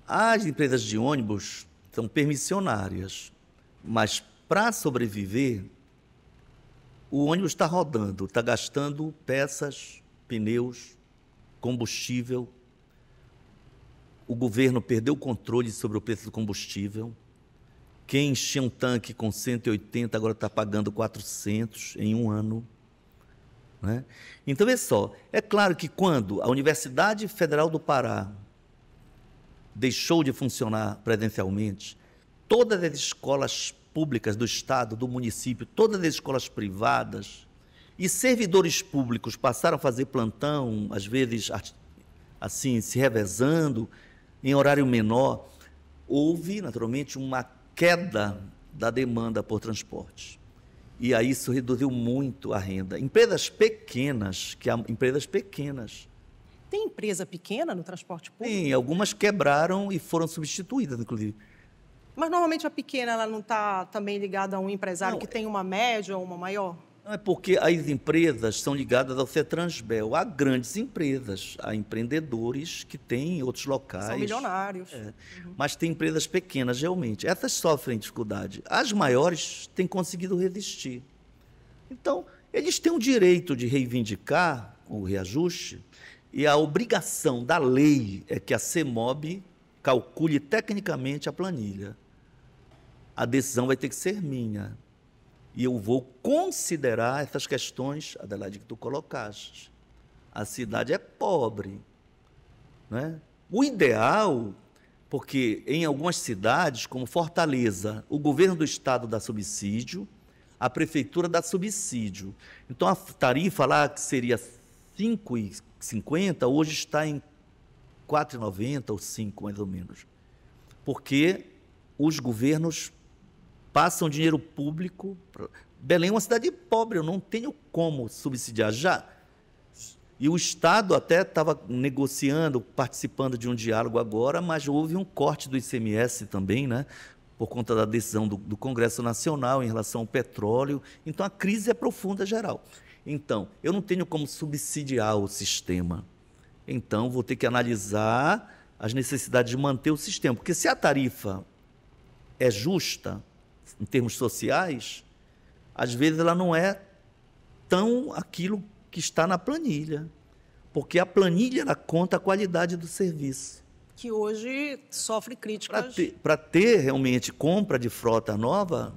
as empresas de ônibus são permissionárias, mas para sobreviver, o ônibus está rodando, está gastando peças, pneus, combustível, o governo perdeu o controle sobre o preço do combustível. Quem enchia um tanque com 180 agora está pagando 400 em um ano. Né? Então, é só. É claro que quando a Universidade Federal do Pará deixou de funcionar presencialmente, todas as escolas públicas do Estado, do município, todas as escolas privadas e servidores públicos passaram a fazer plantão, às vezes assim, se revezando, em horário menor, houve naturalmente uma queda da demanda por transporte. E aí isso reduziu muito a renda. Empresas pequenas, que há empresas pequenas. Tem empresa pequena no transporte público? Sim, algumas quebraram e foram substituídas, inclusive. Mas normalmente a pequena ela não está também ligada a um empresário não, que é tem uma média ou uma maior? Não é porque as empresas são ligadas ao Cetransbel. Há grandes empresas, há empreendedores que têm outros locais. São milionários. É, uhum. Mas tem empresas pequenas, realmente. Essas sofrem dificuldade. As maiores têm conseguido resistir. Então, eles têm o direito de reivindicar o reajuste e a obrigação da lei é que a CEMOB calcule tecnicamente a planilha. A decisão vai ter que ser minha, e eu vou considerar essas questões, Adelaide, que tu colocaste. A cidade é pobre. Né? O ideal, porque em algumas cidades, como Fortaleza, o governo do estado dá subsídio, a prefeitura dá subsídio. Então a tarifa lá que seria 5,50 hoje está em 4,90 ou 5 mais ou menos. Porque os governos passam dinheiro público. Belém é uma cidade pobre, eu não tenho como subsidiar. Já e o Estado até estava negociando, participando de um diálogo agora, mas houve um corte do ICMS também, né? Por conta da decisão do, do, Congresso Nacional em relação ao petróleo. Então a crise é profunda geral. Então, eu não tenho como subsidiar o sistema. Então, vou ter que analisar as necessidades de manter o sistema. Porque se a tarifa é justa, em termos sociais, às vezes ela não é tão aquilo que está na planilha, porque a planilha ela conta a qualidade do serviço. Que hoje sofre críticas. Para ter, ter realmente compra de frota nova,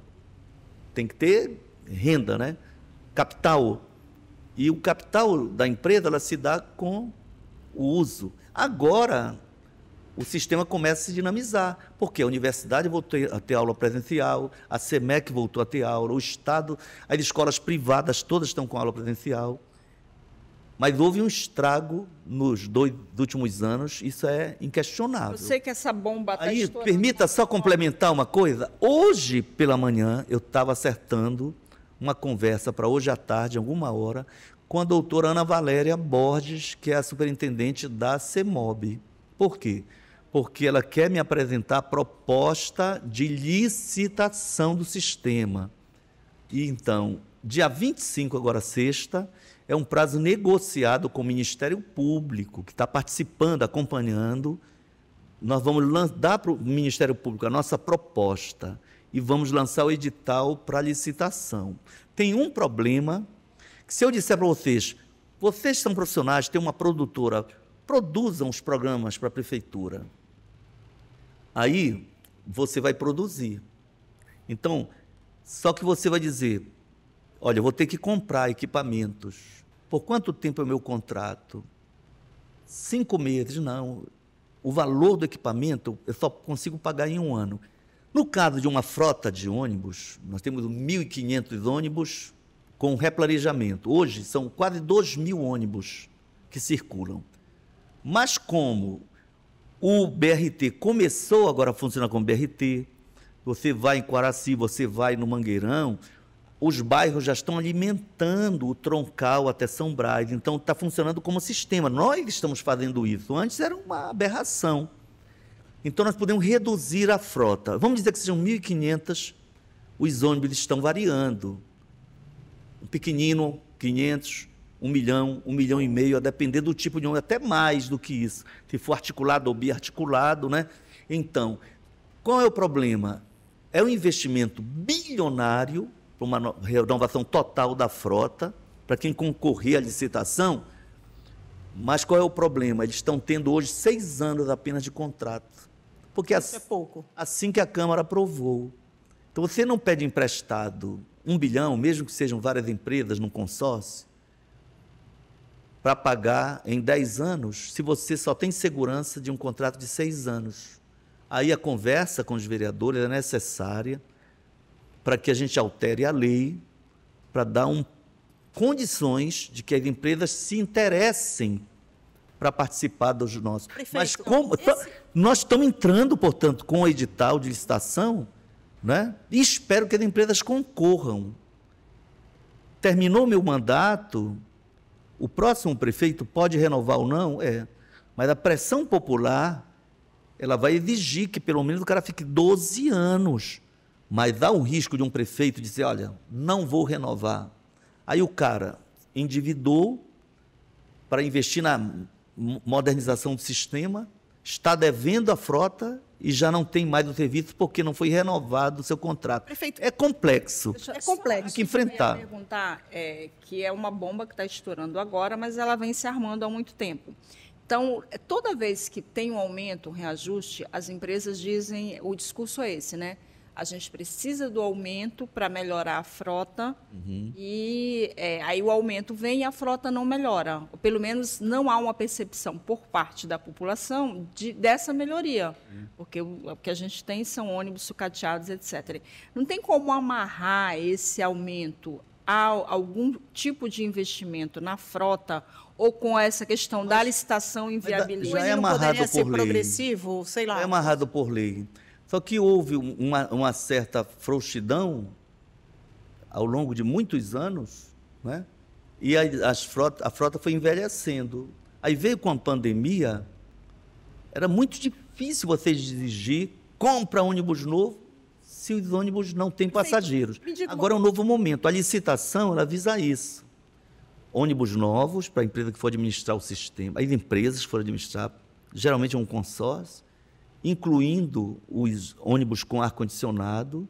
tem que ter renda, né? Capital. E o capital da empresa ela se dá com o uso. Agora, o sistema começa a se dinamizar, porque a universidade voltou a ter aula presencial, a SEMEC voltou a ter aula, o Estado, as escolas privadas todas estão com aula presencial. Mas houve um estrago nos dois últimos anos, isso é inquestionável. Eu sei que essa bomba está Aí, permita só complementar uma coisa. Hoje, pela manhã, eu estava acertando uma conversa para hoje à tarde, alguma hora, com a doutora Ana Valéria Borges, que é a superintendente da CEMOB. Por quê? porque ela quer me apresentar proposta de licitação do sistema. E então, dia 25, agora sexta, é um prazo negociado com o Ministério Público, que está participando, acompanhando. Nós vamos dar para o Ministério Público a nossa proposta e vamos lançar o edital para licitação. Tem um problema que se eu disser para vocês, vocês são profissionais, tem uma produtora, produzam os programas para a prefeitura. Aí você vai produzir. Então, só que você vai dizer: olha, eu vou ter que comprar equipamentos. Por quanto tempo é o meu contrato? Cinco meses? Não. O valor do equipamento eu só consigo pagar em um ano. No caso de uma frota de ônibus, nós temos 1.500 ônibus com replanejamento. Hoje são quase 2.000 ônibus que circulam. Mas como o BRT começou agora a funcionar como BRT. Você vai em Quaraci, você vai no Mangueirão, os bairros já estão alimentando o troncal até São Braz. Então está funcionando como sistema. Nós estamos fazendo isso. Antes era uma aberração. Então nós podemos reduzir a frota. Vamos dizer que sejam 1.500, os ônibus estão variando. Um pequenino, 500, um milhão, um milhão e meio, a depender do tipo de ônibus, até mais do que isso, se for articulado ou biarticulado, né? Então, qual é o problema? É um investimento bilionário para uma renovação total da frota, para quem concorrer à licitação, mas qual é o problema? Eles estão tendo hoje seis anos apenas de contrato. Porque assim, é pouco. assim que a Câmara aprovou. Então, você não pede emprestado um bilhão, mesmo que sejam várias empresas num consórcio, para pagar em 10 anos se você só tem segurança de um contrato de 6 anos. Aí a conversa com os vereadores é necessária para que a gente altere a lei, para dar um, condições de que as empresas se interessem para participar dos nossos. Prefeito, Mas como então, esse... nós estamos entrando, portanto, com o edital de licitação, né? E espero que as empresas concorram. Terminou meu mandato, o próximo prefeito pode renovar ou não, é, mas a pressão popular ela vai exigir que pelo menos o cara fique 12 anos. Mas há o risco de um prefeito dizer, olha, não vou renovar. Aí o cara endividou para investir na modernização do sistema, está devendo à frota e já não tem mais o serviço porque não foi renovado o seu contrato. Prefeito, é complexo. É complexo. Tem que enfrentar. Eu perguntar é, que é uma bomba que está estourando agora, mas ela vem se armando há muito tempo. Então, é, toda vez que tem um aumento, um reajuste, as empresas dizem, o discurso é esse, né? a gente precisa do aumento para melhorar a frota uhum. e é, aí o aumento vem e a frota não melhora. Ou pelo menos não há uma percepção por parte da população de, dessa melhoria, uhum. porque o, o, que a gente tem são ônibus sucateados, etc. Não tem como amarrar esse aumento a algum tipo de investimento na frota ou com essa questão Mas, da licitação inviabilizada. Já é amarrado não poderia por ser lei. progressivo, sei lá. É amarrado por lei. Só que houve uma, uma certa frouxidão ao longo de muitos anos, né? e a, frota, a frota foi envelhecendo. Aí veio com a pandemia, era muito difícil você exigir compra ônibus novo se os ônibus não têm passageiros. Agora é um novo momento. A licitação ela visa isso. Ônibus novos para a empresa que for administrar o sistema. As empresas que for administrar, geralmente é um consórcio incluindo os ônibus com ar-condicionado,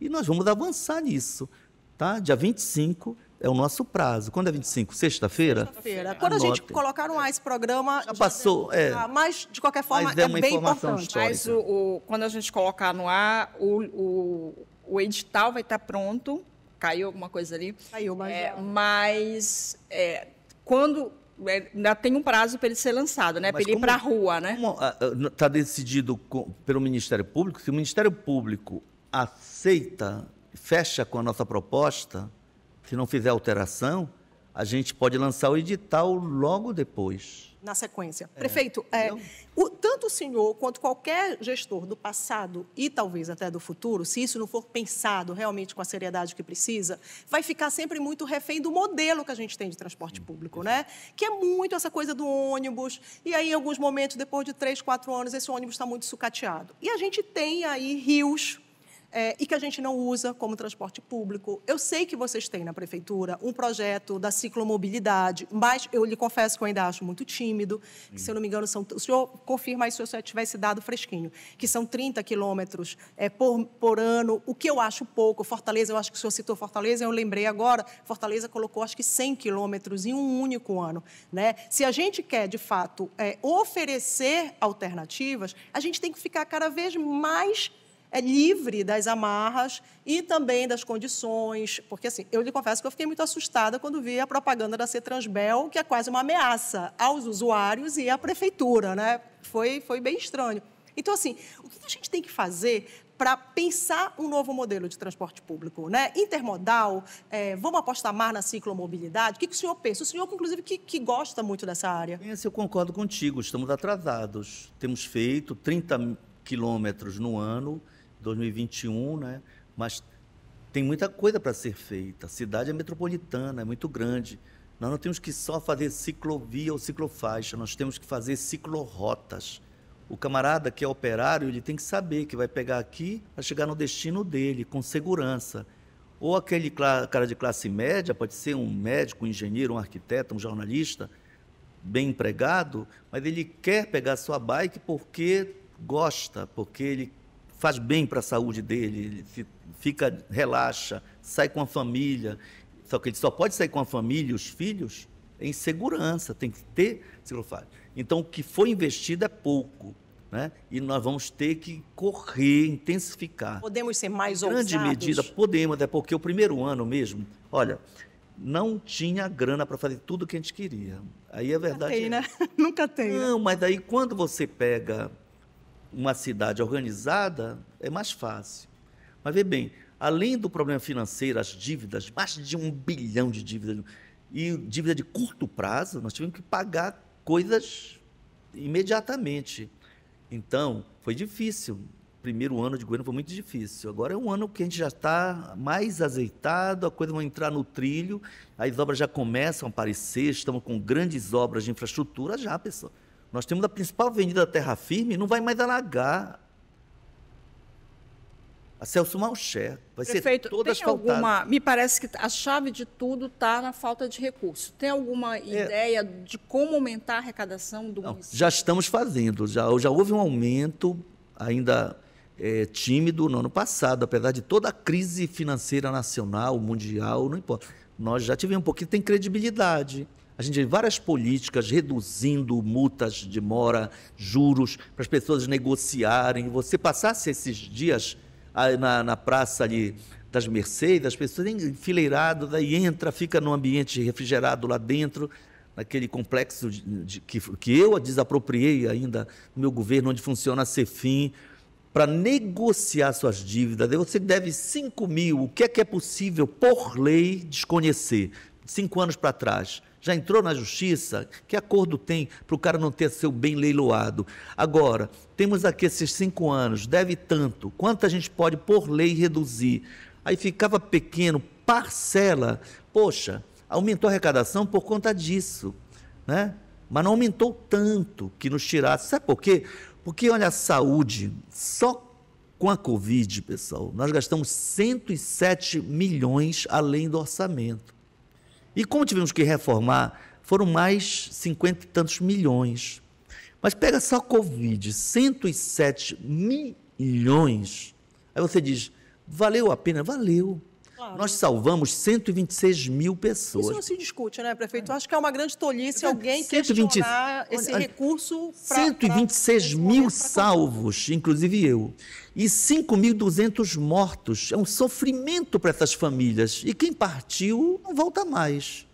e nós vamos avançar nisso. Tá? Dia 25 é o nosso prazo. Quando é 25? Sexta-feira? Sexta-feira. Quando a gente colocar no ar esse programa. Já passou, já, é. Ah, mas, de qualquer forma, é, é bem importante. Histórica. Mas o, o, quando a gente colocar no ar, o, o, o edital vai estar pronto. Caiu alguma coisa ali? Caiu, mas. É, é. mas é, quando é, ainda tem um prazo para ele ser lançado, né? Para ele ir para a rua, né? Está ah, ah, decidido com, pelo Ministério Público. Se o Ministério Público aceita, fecha com a nossa proposta, se não fizer alteração, a gente pode lançar o edital logo depois na sequência. É. Prefeito, é, o, tanto o senhor quanto qualquer gestor do passado e talvez até do futuro, se isso não for pensado realmente com a seriedade que precisa, vai ficar sempre muito refém do modelo que a gente tem de transporte hum, público, né? É. Que é muito essa coisa do ônibus, e aí em alguns momentos, depois de três, quatro anos, esse ônibus está muito sucateado. E a gente tem aí rios é, e que a gente não usa como transporte público. Eu sei que vocês têm na prefeitura um projeto da ciclomobilidade, mas eu lhe confesso que eu ainda acho muito tímido, que, se eu não me engano, são, o senhor confirma isso se senhor tivesse dado fresquinho, que são 30 quilômetros é, por, por ano, o que eu acho pouco. Fortaleza, eu acho que o senhor citou Fortaleza, eu lembrei agora, Fortaleza colocou acho que 100 quilômetros em um único ano. Né? Se a gente quer, de fato, é, oferecer alternativas, a gente tem que ficar cada vez mais é livre das amarras e também das condições, porque assim, eu lhe confesso que eu fiquei muito assustada quando vi a propaganda da Cetransbel, que é quase uma ameaça aos usuários e à prefeitura, né? Foi, foi bem estranho. Então, assim, o que a gente tem que fazer para pensar um novo modelo de transporte público, né? Intermodal, é, vamos apostar mais na ciclomobilidade. O que, que, o senhor pensa? O senhor, inclusive, que, que gosta muito dessa área. Esse assim, eu concordo contigo, estamos atrasados. Temos feito 30 quilômetros no ano 2021, né? Mas tem muita coisa para ser feita. A cidade é metropolitana, é muito grande. Nós não temos que só fazer ciclovia ou ciclofaixa, nós temos que fazer ciclorotas. O camarada que é operário, ele tem que saber que vai pegar aqui para chegar no destino dele, com segurança. Ou aquele cara de classe média, pode ser um médico, um engenheiro, um arquiteto, um jornalista, bem empregado, mas ele quer pegar sua bike porque gosta, porque ele faz bem para a saúde dele, ele fica, relaxa, sai com a família. Só que ele só pode sair com a família e os filhos em segurança, tem que ter ciclofaixa. Então, o que foi investido é pouco. Né? E nós vamos ter que correr, intensificar. Podemos ser mais ousados? Grande medida, podemos, até porque o primeiro ano mesmo, olha, não tinha grana para fazer tudo o que a gente queria. Aí a verdade Nunca tem, é né? Nunca tem. Né? Não, mas aí quando você pega uma cidade organizada, é mais fácil. Mas vê bem, além do problema financeiro, as dívidas, mais de um bilhão de dívidas, e dívida de curto prazo, nós tivemos que pagar coisas imediatamente. Então, foi difícil. Primeiro ano de governo foi muito difícil. Agora é um ano que a gente já está mais azeitado, a coisa vai entrar no trilho, as obras já começam a aparecer, estamos com grandes obras de infraestrutura já, pessoal. Nós temos a principal avenida da Terra Firme, não vai mais alagar a Celso Malcher. Vai Prefeito, ser toda tem asfaltada. alguma. Me parece que a chave de tudo está na falta de recurso. Tem alguma é. ideia de como aumentar a arrecadação do Não, município? Já estamos fazendo. Já, já houve um aumento ainda é, tímido no ano passado, apesar de toda a crise financeira nacional, mundial, não importa. Nós já tivemos um pouquinho, tem credibilidade. A gente tem várias políticas reduzindo multas de mora, juros, para as pessoas negociarem. Você passasse esses dias na, na praça ali das Mercedes, as pessoas enfileiradas, daí entra, fica num ambiente refrigerado lá dentro, naquele complexo de, de, que, que eu desapropriei ainda no meu governo, onde funciona a CEFIM, para negociar suas dívidas. Você deve 5 mil, o que é que é possível, por lei, desconhecer? Cinco anos para trás já entrou na justiça, que acordo tem para o cara não ter seu bem leiloado? Agora, temos aqui esses cinco anos, deve tanto, quanto a gente pode, por lei, reduzir? Aí ficava pequeno, parcela. Poxa, aumentou a arrecadação por conta disso, né? Mas não aumentou tanto que nos tirasse. Sabe por quê? Porque, olha, a saúde, só com a Covid, pessoal, nós gastamos 107 milhões além do orçamento. E como tivemos que reformar, foram mais 50 e tantos milhões. Mas pega só Covid, 107 milhões. Aí você diz, valeu a pena? Valeu. Claro. Nós salvamos 126 mil pessoas. Isso não se discute, né, prefeito? Eu acho que é uma grande tolice é alguém 120... questionar esse recurso para... 126 pra, mil salvos, inclusive eu. E 5.200 mortos. É um sofrimento para essas famílias. E quem partiu não volta mais.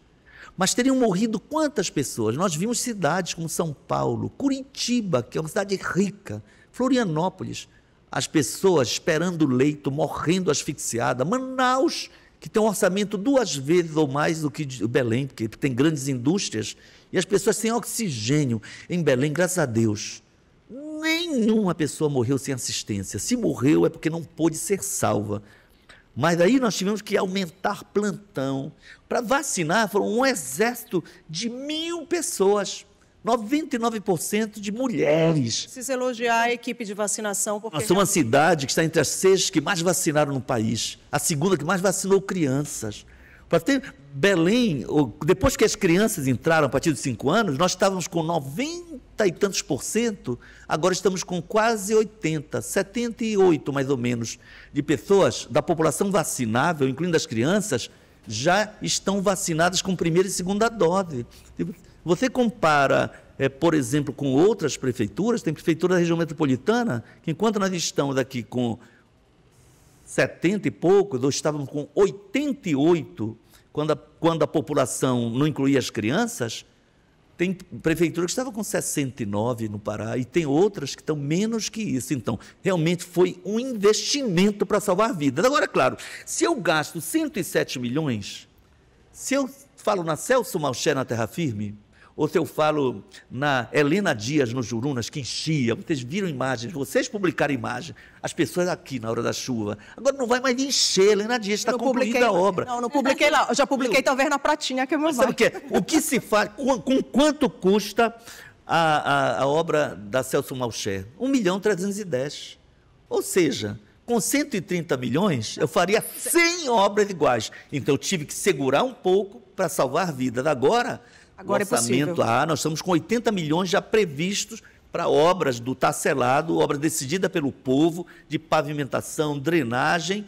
Mas teriam morrido quantas pessoas? Nós vimos cidades como São Paulo, Curitiba, que é uma cidade rica, Florianópolis, as pessoas esperando leito, morrendo asfixiada. Manaus, que tem um orçamento duas vezes ou mais do que Belém, porque tem grandes indústrias, e as pessoas sem oxigênio. Em Belém, graças a Deus, nenhuma pessoa morreu sem assistência. Se morreu é porque não pôde ser salva. Mas aí nós tivemos que aumentar plantão. Para vacinar, foram um exército de mil pessoas. 99% de mulheres. Precisa elogiar a equipe de vacinação. Porque Nós somos uma cidade que está entre as seis que mais vacinaram no país, a segunda que mais vacinou crianças. Para ter Belém, depois que as crianças entraram a partir dos 5 anos, nós estávamos com 90 e tantos por cento, agora estamos com quase 80, 78 mais ou menos, de pessoas da população vacinável, incluindo as crianças, já estão vacinadas com primeira e segunda dose. Tipo, você compara, é, por exemplo, com outras prefeituras, tem prefeitura da região metropolitana, que enquanto nós estamos aqui com 70 e poucos, ou estávamos com 88, quando a, quando a população não incluía as crianças, tem prefeitura que estava com 69 no Pará e tem outras que estão menos que isso. Então, realmente foi um investimento para salvar vidas. Agora, claro, se eu gasto 107 milhões, se eu falo na Celso Malcher na Terra Firme, ou se eu falo na Helena Dias, no Jurunas, que enchia, vocês viram imagens, vocês publicaram imagens? as pessoas aqui na hora da chuva. Agora não vai mais encher, Helena Dias está concluída a obra. Não, não publiquei lá, já publiquei eu, talvez na pratinha que eu Sabe o que O que se faz, com, com quanto custa a, a, a, obra da Celso Malcher? 1 milhão 310. Ou seja, com 130 milhões, eu faria 100 obras iguais. Então, eu tive que segurar um pouco para salvar vidas. Agora, Agora orçamento, é ah, nós estamos com 80 milhões já previstos para obras do Tacelado, obra decidida pelo povo, de pavimentação, drenagem,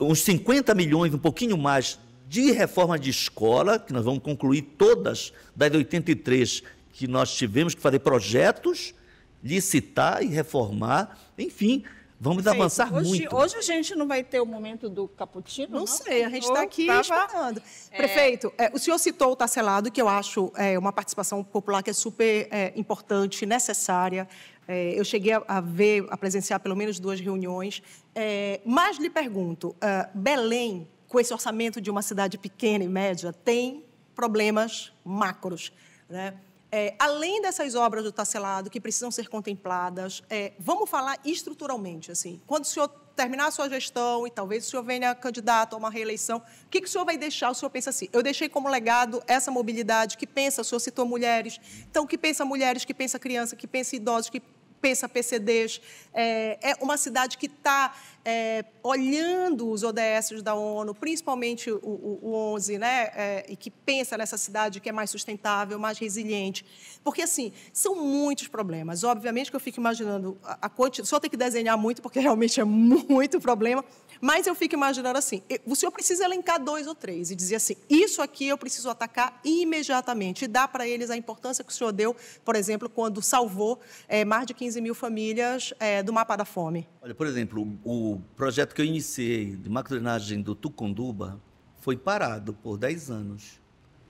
uns 50 milhões, um pouquinho mais, de reforma de escola, que nós vamos concluir todas das 83 que nós tivemos que fazer projetos, licitar e reformar, enfim, Vamos avançar hoje, muito. Hoje a gente não vai ter o momento do cappuccino? Não, não? sei, a gente está aqui tava... esperando. É... Prefeito, é, o senhor citou o Tasselado, que eu acho é, uma participação popular que é super é, importante, necessária. É, eu cheguei a, a, ver, a presenciar pelo menos duas reuniões. É, mas lhe pergunto, Belém, com esse orçamento de uma cidade pequena e média, tem problemas macros, né? É, além dessas obras do Tasselado que precisam ser contempladas, é, vamos falar estruturalmente, assim, quando o senhor terminar a sua gestão e talvez o senhor venha candidato a uma reeleição, o que, que o senhor vai deixar? O senhor pensa assim, eu deixei como legado essa mobilidade que pensa, o senhor citou mulheres, então que pensa mulheres, que pensa criança, que pensa idosos, que pensa PCDs, é, é uma cidade que está é, olhando os ODS da ONU, principalmente o, o, o 11, né, é, e que pensa nessa cidade que é mais sustentável, mais resiliente. Porque, assim, são muitos problemas. Obviamente que eu fico imaginando a, a quantidade, só tem que desenhar muito, porque realmente é muito problema, mas eu fico imaginando assim: o senhor precisa elencar dois ou três e dizer assim, isso aqui eu preciso atacar imediatamente e dar para eles a importância que o senhor deu, por exemplo, quando salvou é, mais de 15 mil famílias é, do mapa da fome. Olha, por exemplo, o projeto que eu iniciei de macrodrenagem do Tucunduba foi parado por 10 anos.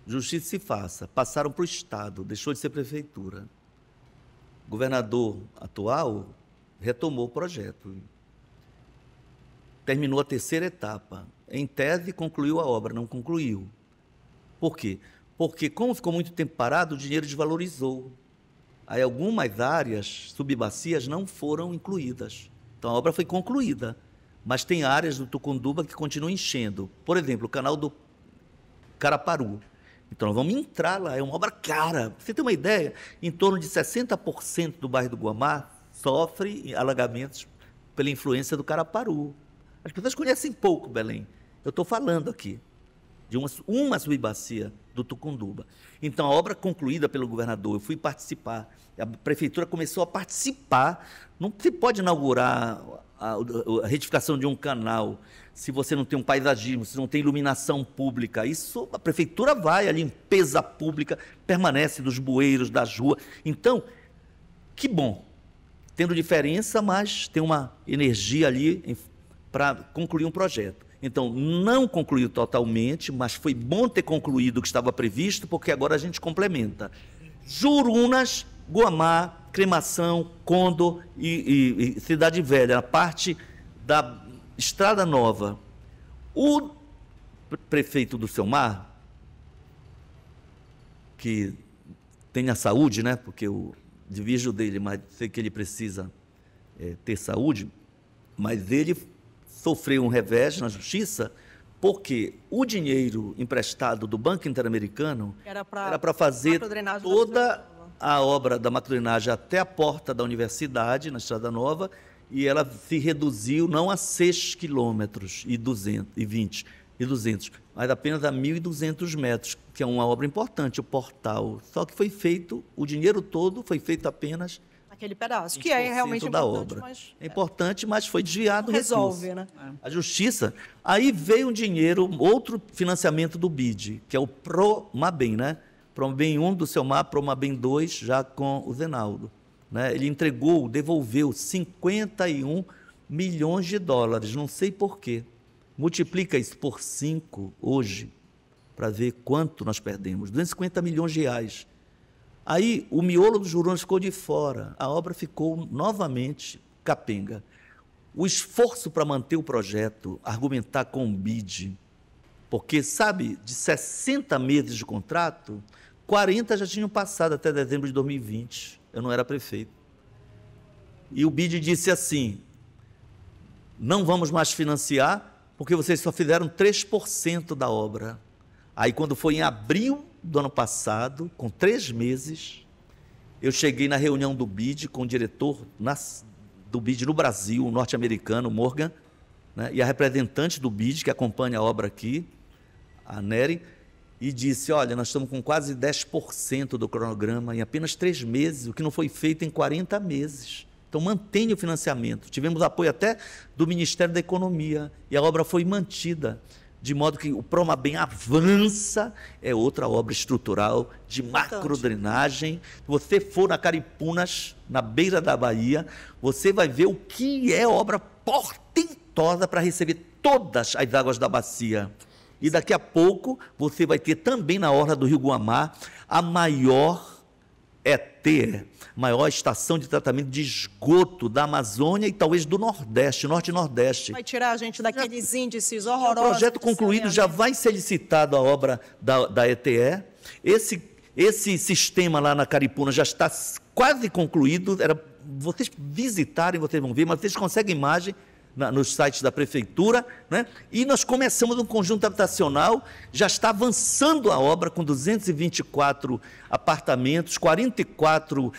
Justiça se faça. Passaram para o Estado, deixou de ser prefeitura. O governador atual retomou o projeto terminou a terceira etapa. Em tese, concluiu a obra, não concluiu. Por quê? Porque, como ficou muito tempo parado, o dinheiro desvalorizou. Aí, algumas áreas subbacias não foram incluídas. Então, a obra foi concluída. Mas tem áreas do Tucunduba que continuam enchendo. Por exemplo, o canal do Caraparu. Então, nós vamos entrar lá, é uma obra cara. você tem uma ideia? Em torno de 60% do bairro do Guamá sofre alagamentos pela influência do Caraparu. As pessoas conhecem pouco Belém. Eu estou falando aqui de uma, uma subabacia do Tucunduba. Então, a obra concluída pelo governador, eu fui participar, a prefeitura começou a participar. Não se pode inaugurar a, a retificação de um canal se você não tem um paisagismo, se não tem iluminação pública. Isso, a prefeitura vai, a limpeza pública permanece dos bueiros, das ruas. Então, que bom. Tendo diferença, mas tem uma energia ali para concluir um projeto. Então, não concluiu totalmente, mas foi bom ter concluído o que estava previsto, porque agora a gente complementa. Jurunas, Guamá, Cremação, Condo e, e, e Cidade Velha, a parte da Estrada Nova. O prefeito do seu mar, que tem a saúde, né? Porque eu divirjo dele, mas sei que ele precisa é, ter saúde, mas ele sofreu um revés na justiça porque o dinheiro emprestado do Banco Interamericano era para fazer toda a obra da macrodrenagem até a porta da universidade, na Estrada Nova, e ela se reduziu não a 6 quilômetros e 220 e 200, mas apenas a 1.200 metros, que é uma obra importante, o portal. Só que foi feito, o dinheiro todo foi feito apenas aquele pedaço, que é realmente da obra. Mas, é importante, mas foi desviado resolve, recurso. né? A justiça. Aí veio um dinheiro, outro financiamento do BID, que é o Promabem, né? Promabem 1 do mar, Promabem 2 já com o Zenaldo, né? Ele entregou, devolveu 51 milhões de dólares, não sei por quê. Multiplica isso por 5 hoje para ver quanto nós perdemos, 250 milhões de reais Aí o miolo dos jurões ficou de fora, a obra ficou novamente capenga. O esforço para manter o projeto, argumentar com o BID, porque, sabe, de 60 meses de contrato, 40 já tinham passado até dezembro de 2020. Eu não era prefeito. E o BID disse assim: não vamos mais financiar, porque vocês só fizeram 3% da obra. Aí, quando foi em abril do ano passado, com três meses, eu cheguei na reunião do BID com o diretor do BID no Brasil, o norte-americano, Morgan, né, e a representante do BID, que acompanha a obra aqui, a Nery, e disse: Olha, nós estamos com quase 10% do cronograma em apenas três meses, o que não foi feito em 40 meses. Então, mantenha o financiamento. Tivemos apoio até do Ministério da Economia e a obra foi mantida de modo que o Promabem Avança é outra obra estrutural de macrodrenagem. Se você for na Caripunas, na beira da Bahia, você vai ver o que é obra portentosa para receber todas as águas da bacia. E daqui a pouco você vai ter também na orla do Rio Guamá a maior é ter maior estação de tratamento de esgoto da Amazônia e talvez do Nordeste, Norte e Nordeste. Vai tirar a gente daqueles já, índices é horrorosos. O projeto concluído é, já né? vai ser licitado a obra da, da ETE. Esse, esse sistema lá na Caripuna já está quase concluído. Era, vocês visitarem, vocês vão ver, mas vocês conseguem imagem na, nos sites da prefeitura, né? e nós começamos um conjunto habitacional, já está avançando a obra com 224 apartamentos, 44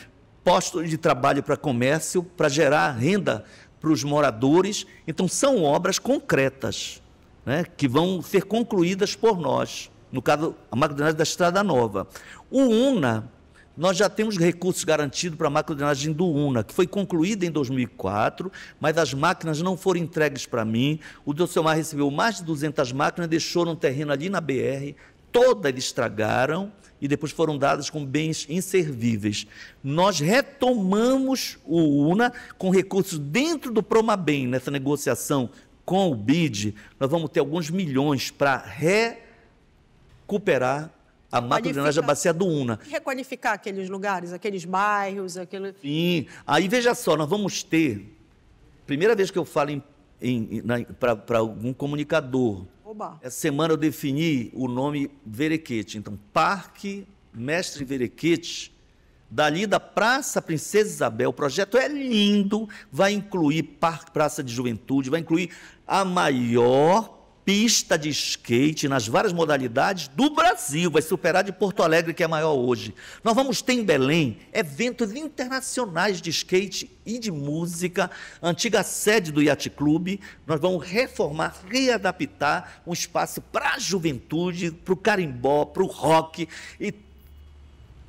postos de trabalho para comércio, para gerar renda para os moradores. Então, são obras concretas né? que vão ser concluídas por nós, no caso, a McDonald's da Estrada Nova. O UNA nós já temos recursos garantidos para a macrodrenagem do UNA, que foi concluída em 2004, mas as máquinas não foram entregues para mim. O Dulcemar recebeu mais de 200 máquinas, deixou um terreno ali na BR, todas estragaram e depois foram dadas como bens inservíveis. Nós retomamos o UNA com recursos dentro do Promabem, nessa negociação com o BID. Nós vamos ter alguns milhões para recuperar a Mata Drenagem da Bacia do Una. Requalificar aqueles lugares, aqueles bairros, aquele... Sim. Aí, veja só, nós vamos ter... Primeira vez que eu falo para algum comunicador. Oba. Essa semana eu defini o nome Verequete. Então, Parque Mestre Verequete, dali da Praça Princesa Isabel. O projeto é lindo, vai incluir parque Praça de Juventude, vai incluir a maior pista de skate nas várias modalidades do Brasil. Vai superar de Porto Alegre, que é maior hoje. Nós vamos ter em Belém eventos internacionais de skate e de música. Antiga sede do Yacht Clube, nós vamos reformar, readaptar um espaço para a juventude, para o carimbó, para o rock. E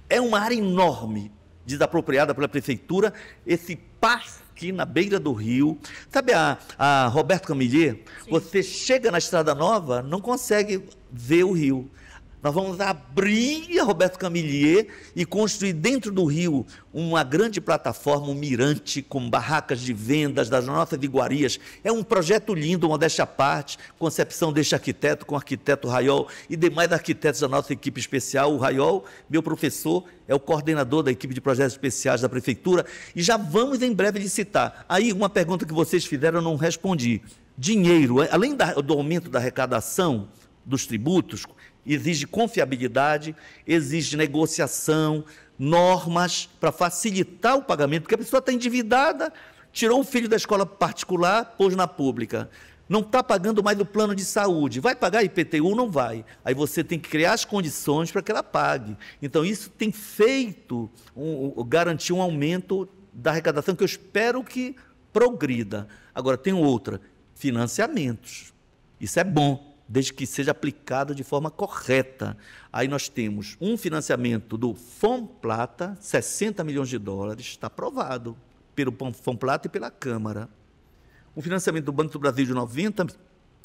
é uma área enorme, desapropriada pela prefeitura, esse parque aqui na beira do rio. Sabe a, a Roberto Camillier? Você chega na Estrada Nova, não consegue ver o rio. Nós vamos abrir a Roberto Camillier e construir dentro do Rio uma grande plataforma, um mirante com barracas de vendas das nossas iguarias. É um projeto lindo, modéstia à parte, concepção deste arquiteto com o arquiteto Raiol e demais arquitetos da nossa equipe especial. O Raiol, meu professor, é o coordenador da equipe de projetos especiais da prefeitura e já vamos em breve licitar. Aí uma pergunta que vocês fizeram eu não respondi. Dinheiro, além da, do aumento da arrecadação dos tributos, exige confiabilidade, exige negociação, normas para facilitar o pagamento, porque a pessoa está endividada, tirou o filho da escola particular, pôs na pública. Não está pagando mais o plano de saúde. Vai pagar IPTU? Não vai. Aí você tem que criar as condições para que ela pague. Então, isso tem feito um, um, garantir um aumento da arrecadação que eu espero que progrida. Agora, tem outra: financiamentos. Isso é bom desde que seja aplicada de forma correta. Aí nós temos um financiamento do Plata, 60 milhões de dólares, está aprovado pelo Plata e pela Câmara. Um financiamento do Banco do Brasil de 90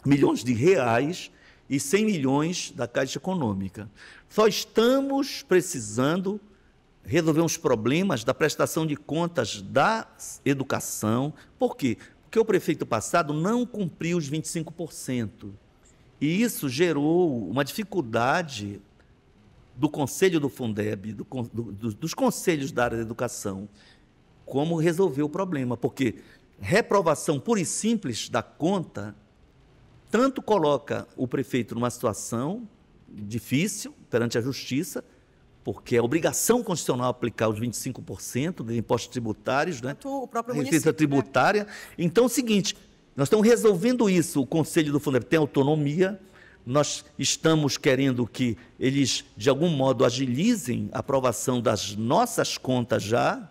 milhões de reais e 100 milhões da Caixa Econômica. Só estamos precisando resolver uns problemas da prestação de contas da educação. Por quê? Porque o prefeito passado não cumpriu os 25%. E isso gerou uma dificuldade do Conselho do Fundeb, do, do, dos conselhos da área da educação, como resolver o problema, porque reprovação pura e simples da conta tanto coloca o prefeito numa situação difícil perante a justiça, porque é obrigação constitucional aplicar os 25% de impostos tributários, né? O próprio município, né? tributária. Né? Então, é o seguinte, nós estamos resolvendo isso. O Conselho do Fundeb tem autonomia. Nós estamos querendo que eles, de algum modo, agilizem a aprovação das nossas contas já,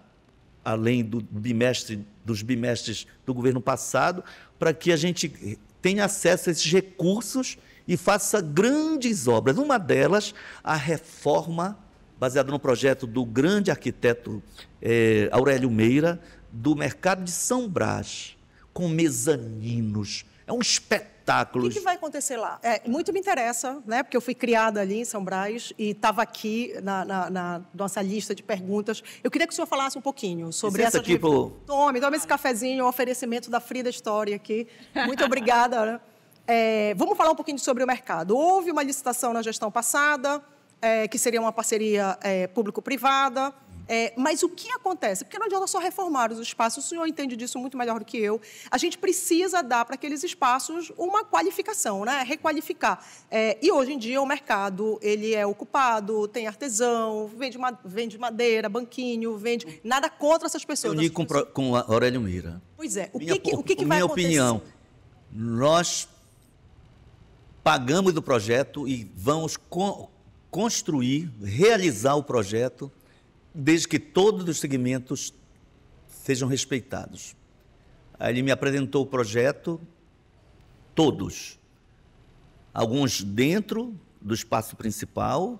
além do bimestre, dos bimestres do governo passado, para que a gente tenha acesso a esses recursos e faça grandes obras. Uma delas, a reforma baseada no projeto do grande arquiteto eh, Aurélio Meira, do mercado de São Brás com mezaninos. É um espetáculo. O que, que, vai acontecer lá? É, muito me interessa, né? Porque eu fui criada ali em São Brás e estava aqui na, na, na, nossa lista de perguntas. Eu queria que o senhor falasse um pouquinho sobre essa. Tipo... Tome, tome esse cafezinho, o um oferecimento da Frida História aqui. Muito obrigada. Né? É, vamos falar um pouquinho sobre o mercado. Houve uma licitação na gestão passada, é, que seria uma parceria é, público-privada. É, mas o que acontece? Porque não adianta só reformar os espaços, o senhor entende disso muito melhor do que eu. A gente precisa dar para aqueles espaços uma qualificação, né? requalificar. É, e hoje em dia o mercado ele é ocupado, tem artesão, vende, ma vende madeira, banquinho, vende. Nada contra essas pessoas. Eu li com, pessoas... com a Aurélio Mira. Pois é, o minha, que, o que, que vai minha acontecer? Minha opinião, nós pagamos do projeto e vamos co construir, realizar o projeto desde que todos os segmentos sejam respeitados. Aí ele me apresentou o projeto, todos. Alguns dentro do espaço principal,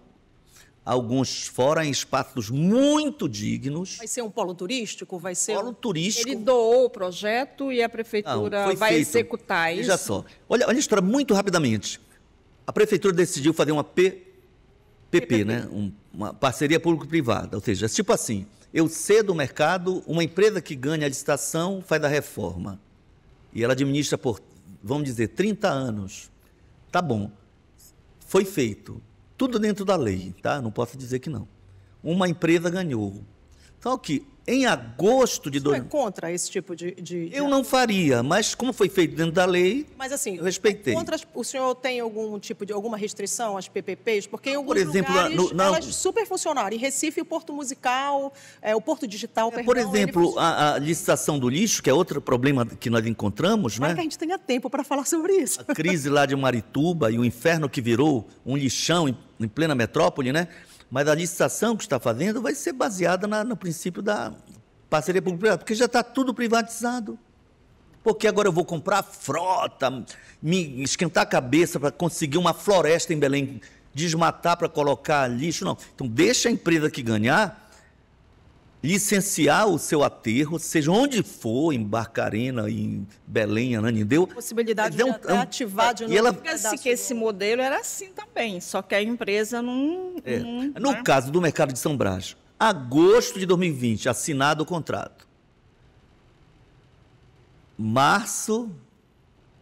alguns fora em espaços muito dignos. Vai ser um polo turístico? Vai ser polo um... turístico. Ele doou o projeto e a prefeitura Não, vai feito. executar isso? Veja só. Olha, olha a história muito rapidamente. A prefeitura decidiu fazer uma P PP, né? uma parceria público-privada. Ou seja, tipo assim, eu cedo o mercado, uma empresa que ganha a licitação faz a reforma. E ela administra por, vamos dizer, 30 anos. Tá bom. Foi feito. Tudo dentro da lei, tá? Não posso dizer que não. Uma empresa ganhou. Só então, que em agosto de... Você do... é contra esse tipo de, de, de, Eu não faria, mas como foi feito dentro da lei, mas, assim, eu respeitei. Contra, o senhor tem algum tipo de, alguma restrição às PPPs? Porque em alguns Por exemplo, lugares no, na... elas super funcionaram. Em Recife, o Porto Musical, é, o Porto Digital, é, perdão, Por exemplo, a, a, licitação do lixo, que é outro problema que nós encontramos, Não né? que a gente tenha tempo para falar sobre isso. A crise lá de Marituba e o inferno que virou um lixão em, em plena metrópole, né? Mas a licitação que está fazendo vai ser baseada na, no princípio da parceria público-privada, porque já está tudo privatizado. Porque agora eu vou comprar frota, me esquentar a cabeça para conseguir uma floresta em Belém, desmatar para colocar lixo, não. Então deixa a empresa que ganhar licenciar o seu aterro, seja onde for, em Barcarena, em Belém, Ananindeu. A possibilidade é de é um, ativar de é, novo. E ela... se que esse modelo era assim também, só que a empresa não... É. não né? no né? caso do mercado de São Brás, agosto de 2020, assinado o contrato. Março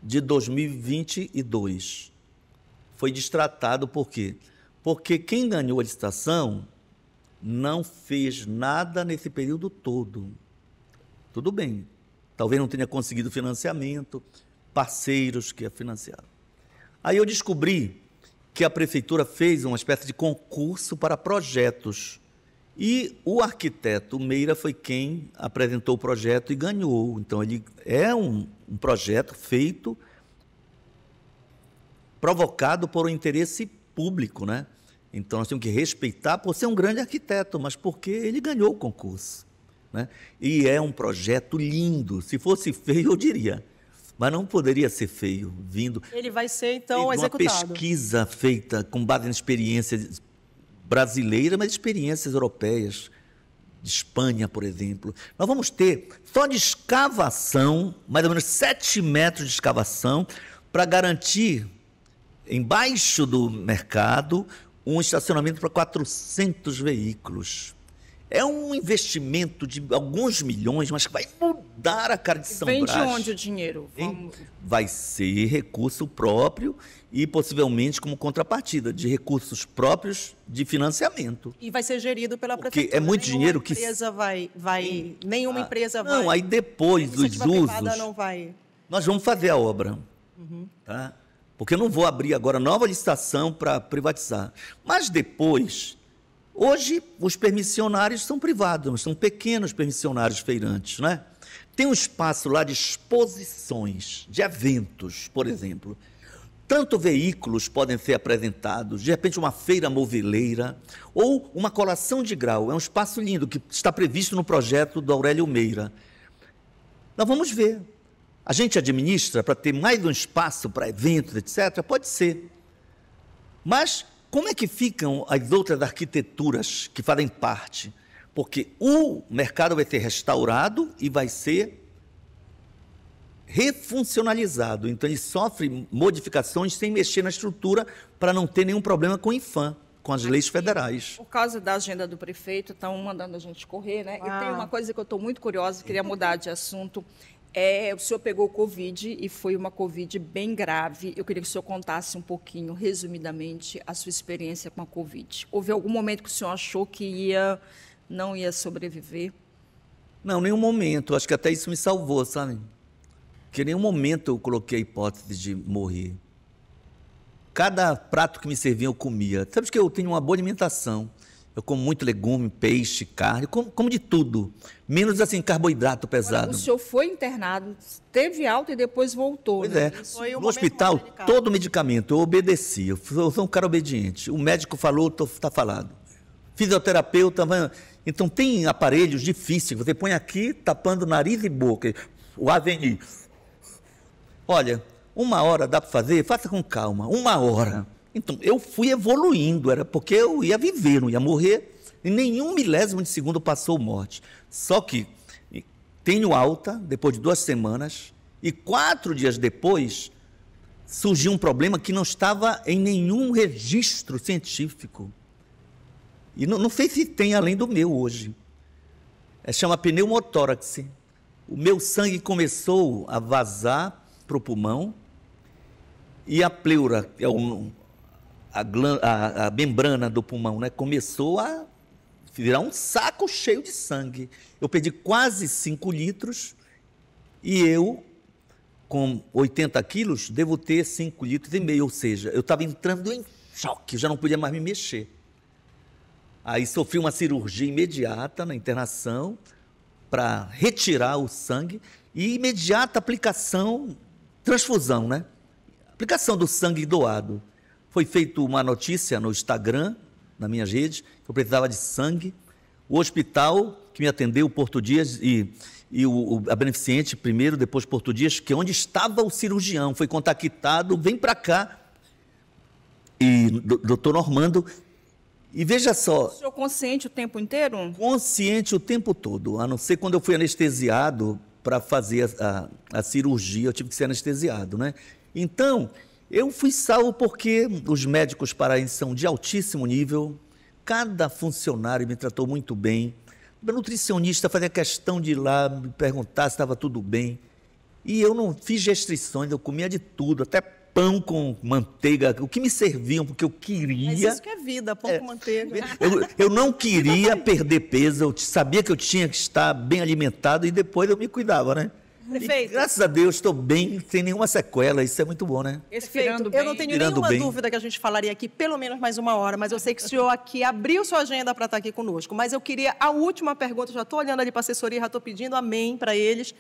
de 2022 foi destratado por quê? Porque quem ganhou a licitação não fez nada nesse período todo. Tudo bem, talvez não tenha conseguido financiamento, parceiros que a financiaram. Aí eu descobri que a prefeitura fez uma espécie de concurso para projetos. E o arquiteto Meira foi quem apresentou o projeto e ganhou. Então, ele é um, um projeto feito, provocado por um interesse público, né? Então nós temos que respeitar por ser um grande arquiteto, mas porque ele ganhou o concurso. Né? E é um projeto lindo. Se fosse feio, eu diria. Mas não poderia ser feio, vindo. Ele vai ser, então, uma executado. Uma pesquisa feita com base em experiências brasileiras, mas experiências europeias, de Espanha, por exemplo. Nós vamos ter só de escavação, mais ou menos 7 metros de escavação, para garantir, embaixo do mercado, um estacionamento para 400 veículos. É um investimento de alguns milhões, mas que vai mudar a cara de São Vem Brás. Vem de onde o dinheiro? Vamos... Vai ser recurso próprio e possivelmente como contrapartida de recursos próprios de financiamento. E vai ser gerido pela Porque é muito dinheiro que... Empresa vai, vai, nenhuma ah, empresa vai... Não, aí depois dos usos... Não vai... Nós vamos fazer a obra. Uhum. Tá? porque eu não vou abrir agora nova licitação para privatizar. Mas depois, hoje os permissionários são privados, são pequenos permissionários feirantes, né? Tem um espaço lá de exposições, de eventos, por exemplo. Tanto veículos podem ser apresentados, de repente uma feira movileira ou uma colação de grau. É um espaço lindo que está previsto no projeto do Aurélio Meira. Nós vamos ver a gente administra para ter mais um espaço para eventos, etc. Pode ser. Mas como é que ficam as outras arquiteturas que fazem parte? Porque o mercado vai ser restaurado e vai ser refuncionalizado. Então, ele sofre modificações sem mexer na estrutura para não ter nenhum problema com o IFAM com as leis federais. Por causa da agenda do prefeito, estão tá mandando a gente correr, né? Ah. E tem uma coisa que eu estou muito curiosa, queria mudar de assunto. É, o senhor pegou Covid e foi uma Covid bem grave. Eu queria que o senhor contasse um pouquinho, resumidamente, a sua experiência com a Covid. Houve algum momento que o senhor achou que ia, não ia sobreviver? Não, nenhum momento. Acho que até isso me salvou, sabe? Porque nenhum momento eu coloquei a hipótese de morrer. Cada prato que me serviam eu comia. Sabe que eu tenho uma boa alimentação. Eu como muito legume, peixe, carne, como, como de tudo. Menos assim, carboidrato pesado. Olha, o senhor foi internado, teve alta e depois voltou. Pois né? é. no hospital, todo medicamento, eu obedeci. Eu sou um cara obediente. O médico falou, está falado. Fisioterapeuta, então tem aparelhos difíceis. Você põe aqui, tapando nariz e boca. O Aveni. Olha, uma hora dá para fazer? Faça com calma. Uma hora. Então, eu fui evoluindo, era porque eu ia viver, não ia morrer. Em nenhum milésimo de segundo passou morte. Só que tenho alta, depois de duas semanas, e quatro dias depois surgiu um problema que não estava em nenhum registro científico. E não, não sei se tem além do meu hoje. É, chama pneumotórax. O meu sangue começou a vazar para o pulmão e a pleura, que é um, a, glan, a, a membrana do pulmão né, começou a virar um saco cheio de sangue. Eu perdi quase 5 litros e eu, com 80 quilos, devo ter 5 litros e meio, ou seja, eu estava entrando em choque, eu já não podia mais me mexer. Aí sofri uma cirurgia imediata na internação para retirar o sangue e imediata aplicação, transfusão, né? Aplicação do sangue doado. Foi feita uma notícia no Instagram, na minha rede, que eu precisava de sangue. O hospital que me atendeu, Porto Dias, e, e o, a beneficente primeiro, depois Porto Dias, que é onde estava o cirurgião, foi contactado, vem para cá. E doutor Normando e veja só. O senhor consciente o tempo inteiro? Consciente o tempo todo. A não ser quando eu fui anestesiado para fazer a, a, a, cirurgia, eu tive que ser anestesiado, né? Então, eu fui salvo porque os médicos paraenses são de altíssimo nível, cada funcionário me tratou muito bem. Meu nutricionista fazia questão de ir lá me perguntar se estava tudo bem. E eu não fiz restrições, eu comia de tudo, até pão com manteiga, o que me serviam, porque eu queria. Mas isso que é vida, pão é, com manteiga. Eu, eu não queria perder peso, eu sabia que eu tinha que estar bem alimentado e depois eu me cuidava, né? Prefeito. E, graças a Deus, estou bem, sem nenhuma sequela. Isso é muito bom, né? Respirando bem. Eu não tenho nenhuma bem. dúvida que a gente falaria aqui pelo menos mais uma hora, mas eu sei que o senhor aqui abriu sua agenda para estar aqui conosco. Mas eu queria a última pergunta, já estou olhando ali para a assessoria, já estou pedindo amém para eles.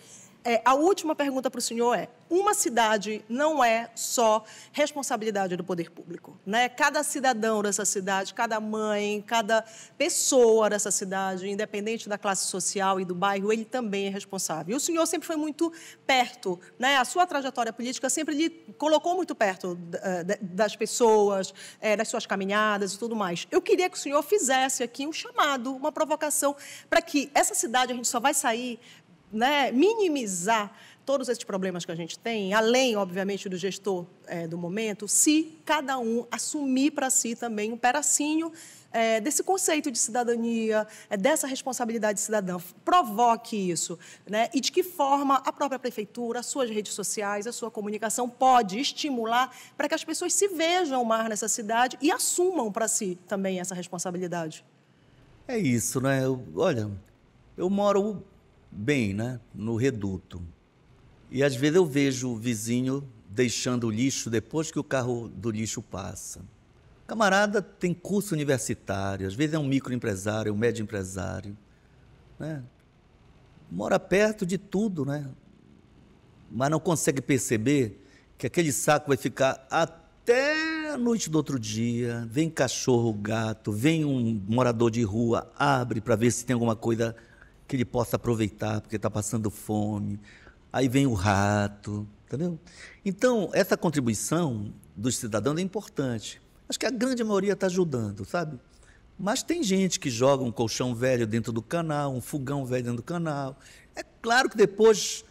É, a última pergunta para o senhor é: uma cidade não é só responsabilidade do poder público, né? Cada cidadão dessa cidade, cada mãe, cada pessoa dessa cidade, independente da classe social e do bairro, ele também é responsável. E o senhor sempre foi muito perto, né? A sua trajetória política sempre lhe colocou muito perto eh, das pessoas, eh, das suas caminhadas e tudo mais. Eu queria que o senhor fizesse aqui um chamado, uma provocação para que essa cidade a gente só vai sair né, minimizar todos esses problemas que a gente tem, além, obviamente, do gestor é, do momento, se cada um assumir para si também um pedacinho é, desse conceito de cidadania, é, dessa responsabilidade cidadã, provoque isso, né? E de que forma a própria prefeitura, as suas redes sociais, a sua comunicação pode estimular para que as pessoas se vejam mais nessa cidade e assumam para si também essa responsabilidade. É isso, né? Eu, olha, eu moro bem, né, no reduto. E às vezes eu vejo o vizinho deixando o lixo depois que o carro do lixo passa. Camarada tem curso universitário, às vezes é um microempresário, um médio empresário, né? Mora perto de tudo, né? Mas não consegue perceber que aquele saco vai ficar até a noite do outro dia. Vem cachorro, gato, vem um morador de rua, abre para ver se tem alguma coisa que ele possa aproveitar, porque está passando fome. Aí vem o rato, entendeu? Então, essa contribuição dos cidadãos é importante. Acho que a grande maioria está ajudando, sabe? Mas tem gente que joga um colchão velho dentro do canal, um fogão velho dentro do canal. É claro que depois,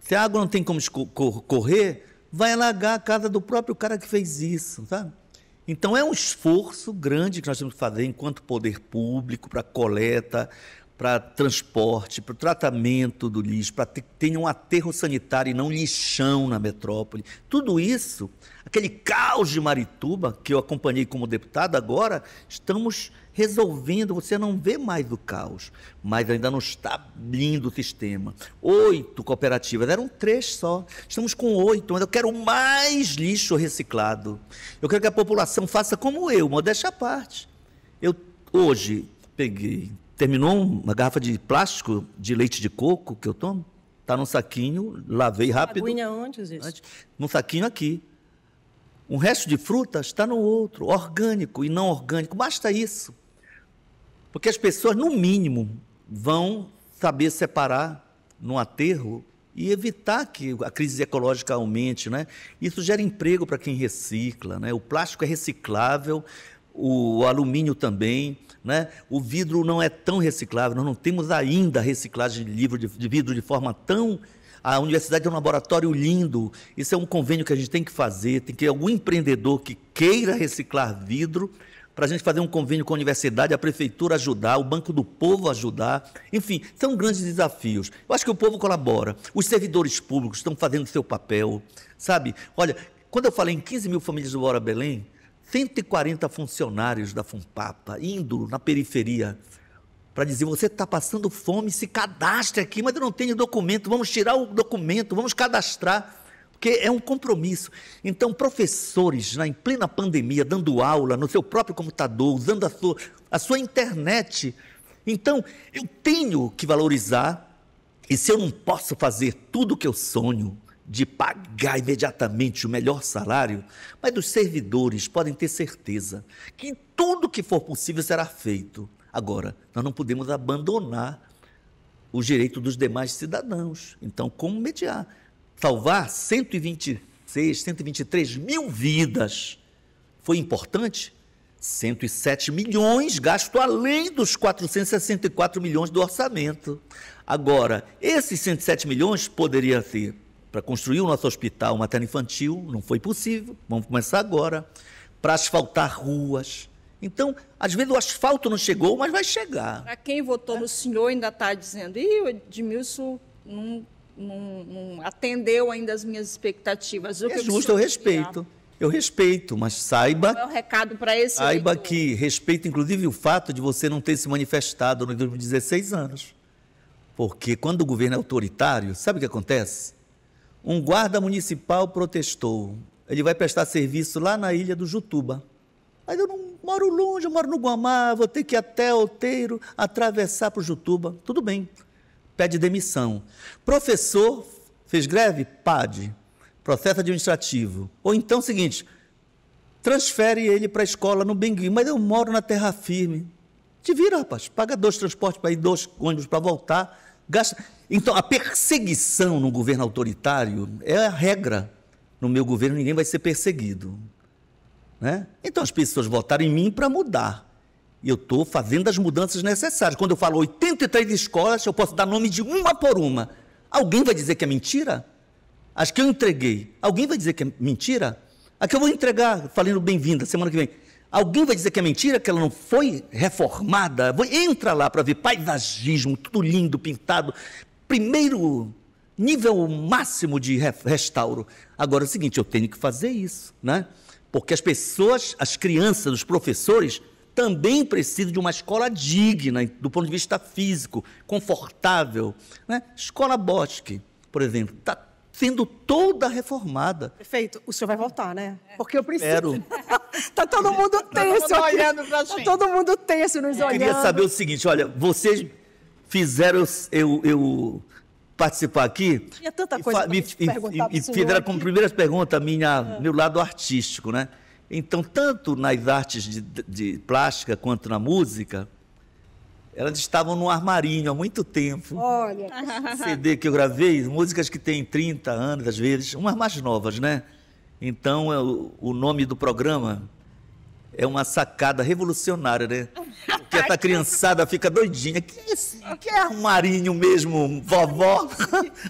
se a água não tem como correr, vai alagar a casa do próprio cara que fez isso, sabe? Então é um esforço grande que nós temos que fazer enquanto poder público para coleta, para transporte, para o tratamento do lixo, para que tenha um aterro sanitário e não lixão na metrópole. Tudo isso, aquele caos de Marituba, que eu acompanhei como deputado, agora estamos resolvendo, você não vê mais o caos, mas ainda não está lindo o sistema. Oito cooperativas, eram três só, estamos com oito, mas eu quero mais lixo reciclado. Eu quero que a população faça como eu, modéstia à parte. Eu hoje peguei terminou uma garrafa de plástico de leite de coco que eu tomo, tá num saquinho, lavei rápido. Aguinha onde, isso? Antes, num saquinho aqui. Um resto de fruta está no outro, orgânico e não orgânico. Basta isso. Porque as pessoas, no mínimo, vão saber separar num aterro e evitar que a crise ecológica aumente, né? Isso gera emprego para quem recicla, né? O plástico é reciclável, o alumínio também, né? o vidro não é tão reciclável, nós não temos ainda reciclagem de, livro, de, de vidro de forma tão. A universidade é um laboratório lindo, isso é um convênio que a gente tem que fazer, tem que ter algum empreendedor que queira reciclar vidro, para a gente fazer um convênio com a universidade, a prefeitura ajudar, o Banco do Povo ajudar. Enfim, são grandes desafios. Eu acho que o povo colabora. Os servidores públicos estão fazendo seu papel, sabe? Olha, quando eu falei em 15 mil famílias do Bora Belém, 140 funcionários da FUNPAPA indo na periferia para dizer: você está passando fome, se cadastre aqui, mas eu não tenho documento, vamos tirar o documento, vamos cadastrar, porque é um compromisso. Então, professores, né, em plena pandemia, dando aula no seu próprio computador, usando a sua, a sua internet. Então, eu tenho que valorizar, e se eu não posso fazer tudo o que eu sonho, de pagar imediatamente o melhor salário, mas dos servidores podem ter certeza que tudo que for possível será feito. Agora, nós não podemos abandonar o direito dos demais cidadãos. Então, como mediar? Salvar 126, 123 mil vidas foi importante? 107 milhões gasto além dos 464 milhões do orçamento. Agora, esses 107 milhões poderia ter para construir o nosso hospital materno-infantil, não foi possível, vamos começar agora, para asfaltar ruas. Então, às vezes o asfalto não chegou, mas vai chegar. Para quem votou é. no senhor ainda está dizendo, e o Edmilson não, não, não, atendeu ainda as minhas expectativas. O é justo, eu respeito. Eu respeito, mas saiba. Qual é o recado para esse Saiba que respeito, inclusive, o fato de você não ter se manifestado nos últimos 16 anos. Porque quando o governo é autoritário, sabe o que acontece? Um guarda municipal protestou. Ele vai prestar serviço lá na ilha do Jutuba. Mas eu não moro longe, eu moro no Guamá, vou ter que ir até Alteiro, atravessar para o Jutuba. Tudo bem. Pede demissão. Professor fez greve? pade. Processo administrativo. Ou então, seguinte, transfere ele para a escola no Benguinho. mas eu moro na terra firme. Te vira, rapaz. Paga dois transportes para ir, dois ônibus para voltar. Gasta... Então, a perseguição num governo autoritário é a regra. No meu governo, ninguém vai ser perseguido. Né? Então, as pessoas votaram em mim para mudar. E eu estou fazendo as mudanças necessárias. Quando eu falo 83 escolas, eu posso dar nome de uma por uma. Alguém vai dizer que é mentira? As que eu entreguei, alguém vai dizer que é mentira? A que eu vou entregar, falando bem-vinda, semana que vem. Alguém vai dizer que é mentira, que ela não foi reformada? Entra lá para ver paisagismo, tudo lindo, pintado. Primeiro nível máximo de restauro. Agora é o seguinte, eu tenho que fazer isso, né? Porque as pessoas, as crianças, os professores também precisam de uma escola digna do ponto de vista físico, confortável, né? Escola Bosque, por exemplo, está sendo toda reformada. Perfeito, o senhor vai voltar, né? É. Porque eu preciso. Tá, tá todo mundo tenso. Tá olhando para gente. todo mundo tenso nos olhando. Eu queria saber o seguinte, olha, vocês fizeram eu, eu participar aqui. Tinha tanta coisa e, me, e, e fizeram como primeira pergunta minha, é. meu lado artístico, né? Então, tanto nas artes de, de plástica quanto na música, elas estavam no armarinho há muito tempo. Olha. CD que eu gravei, músicas que têm 30 anos, às vezes, umas mais novas, né? Então, é o nome do programa é uma sacada revolucionária, né? que essa criançada né? fica doidinha. Que, que é armarinho mesmo, vovó?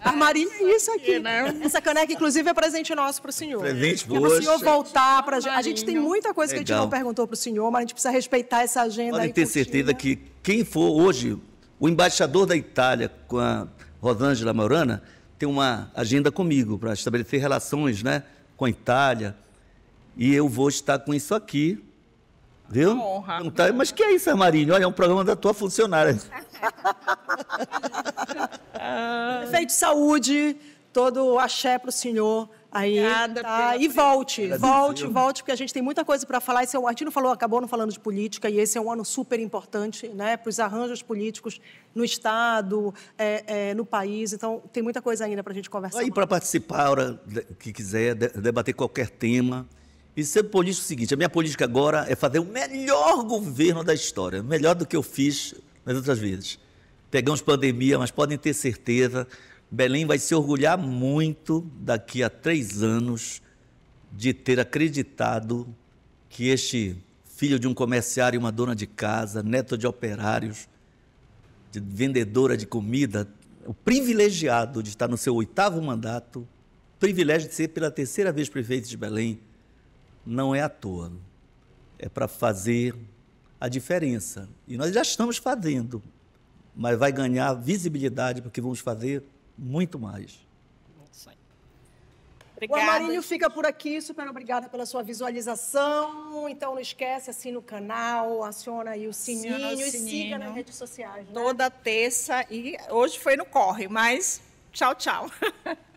armarinho ah, é isso aqui, né? Essa caneca, inclusive, é presente nosso para o senhor. Presente, poxa. É para o senhor voltar para A gente tem muita coisa Legal. que a gente não perguntou para o senhor, mas a gente precisa respeitar essa agenda Podem aí. ter curtinha. certeza que quem for hoje o embaixador da Itália com a Rosângela Maurana tem uma agenda comigo para estabelecer relações né, com a Itália. E eu vou estar com isso aqui Viu? honra. Não tá, mas que é isso, Armarinho? Olha, é um programa da tua funcionária. de saúde, todo o axé para o senhor. Aí, Obrigada tá. E volte, volte, volte, porque a gente tem muita coisa para falar. Esse é, o Artino falou, acabou não falando de política, e esse é um ano super importante né, para os arranjos políticos no Estado, é, é, no país. Então, tem muita coisa ainda para a gente conversar. Aí, para participar, a hora que quiser, debater qualquer tema, e ser político é o seguinte: a minha política agora é fazer o melhor governo da história, melhor do que eu fiz nas outras vezes. Pegamos pandemia, mas podem ter certeza, Belém vai se orgulhar muito daqui a três anos de ter acreditado que este filho de um comerciário e uma dona de casa, neto de operários, de vendedora de comida, o privilegiado de estar no seu oitavo mandato, privilégio de ser pela terceira vez prefeito de Belém, não é à toa. É para fazer a diferença. E nós já estamos fazendo, mas vai ganhar visibilidade porque vamos fazer muito mais. Obrigada. O Amarílio fica por aqui, super obrigada pela sua visualização. Então não esquece, assina o canal, aciona aí o sininho, o sininho. e siga nas redes sociais. Né? Toda terça e hoje foi no corre, mas tchau, tchau.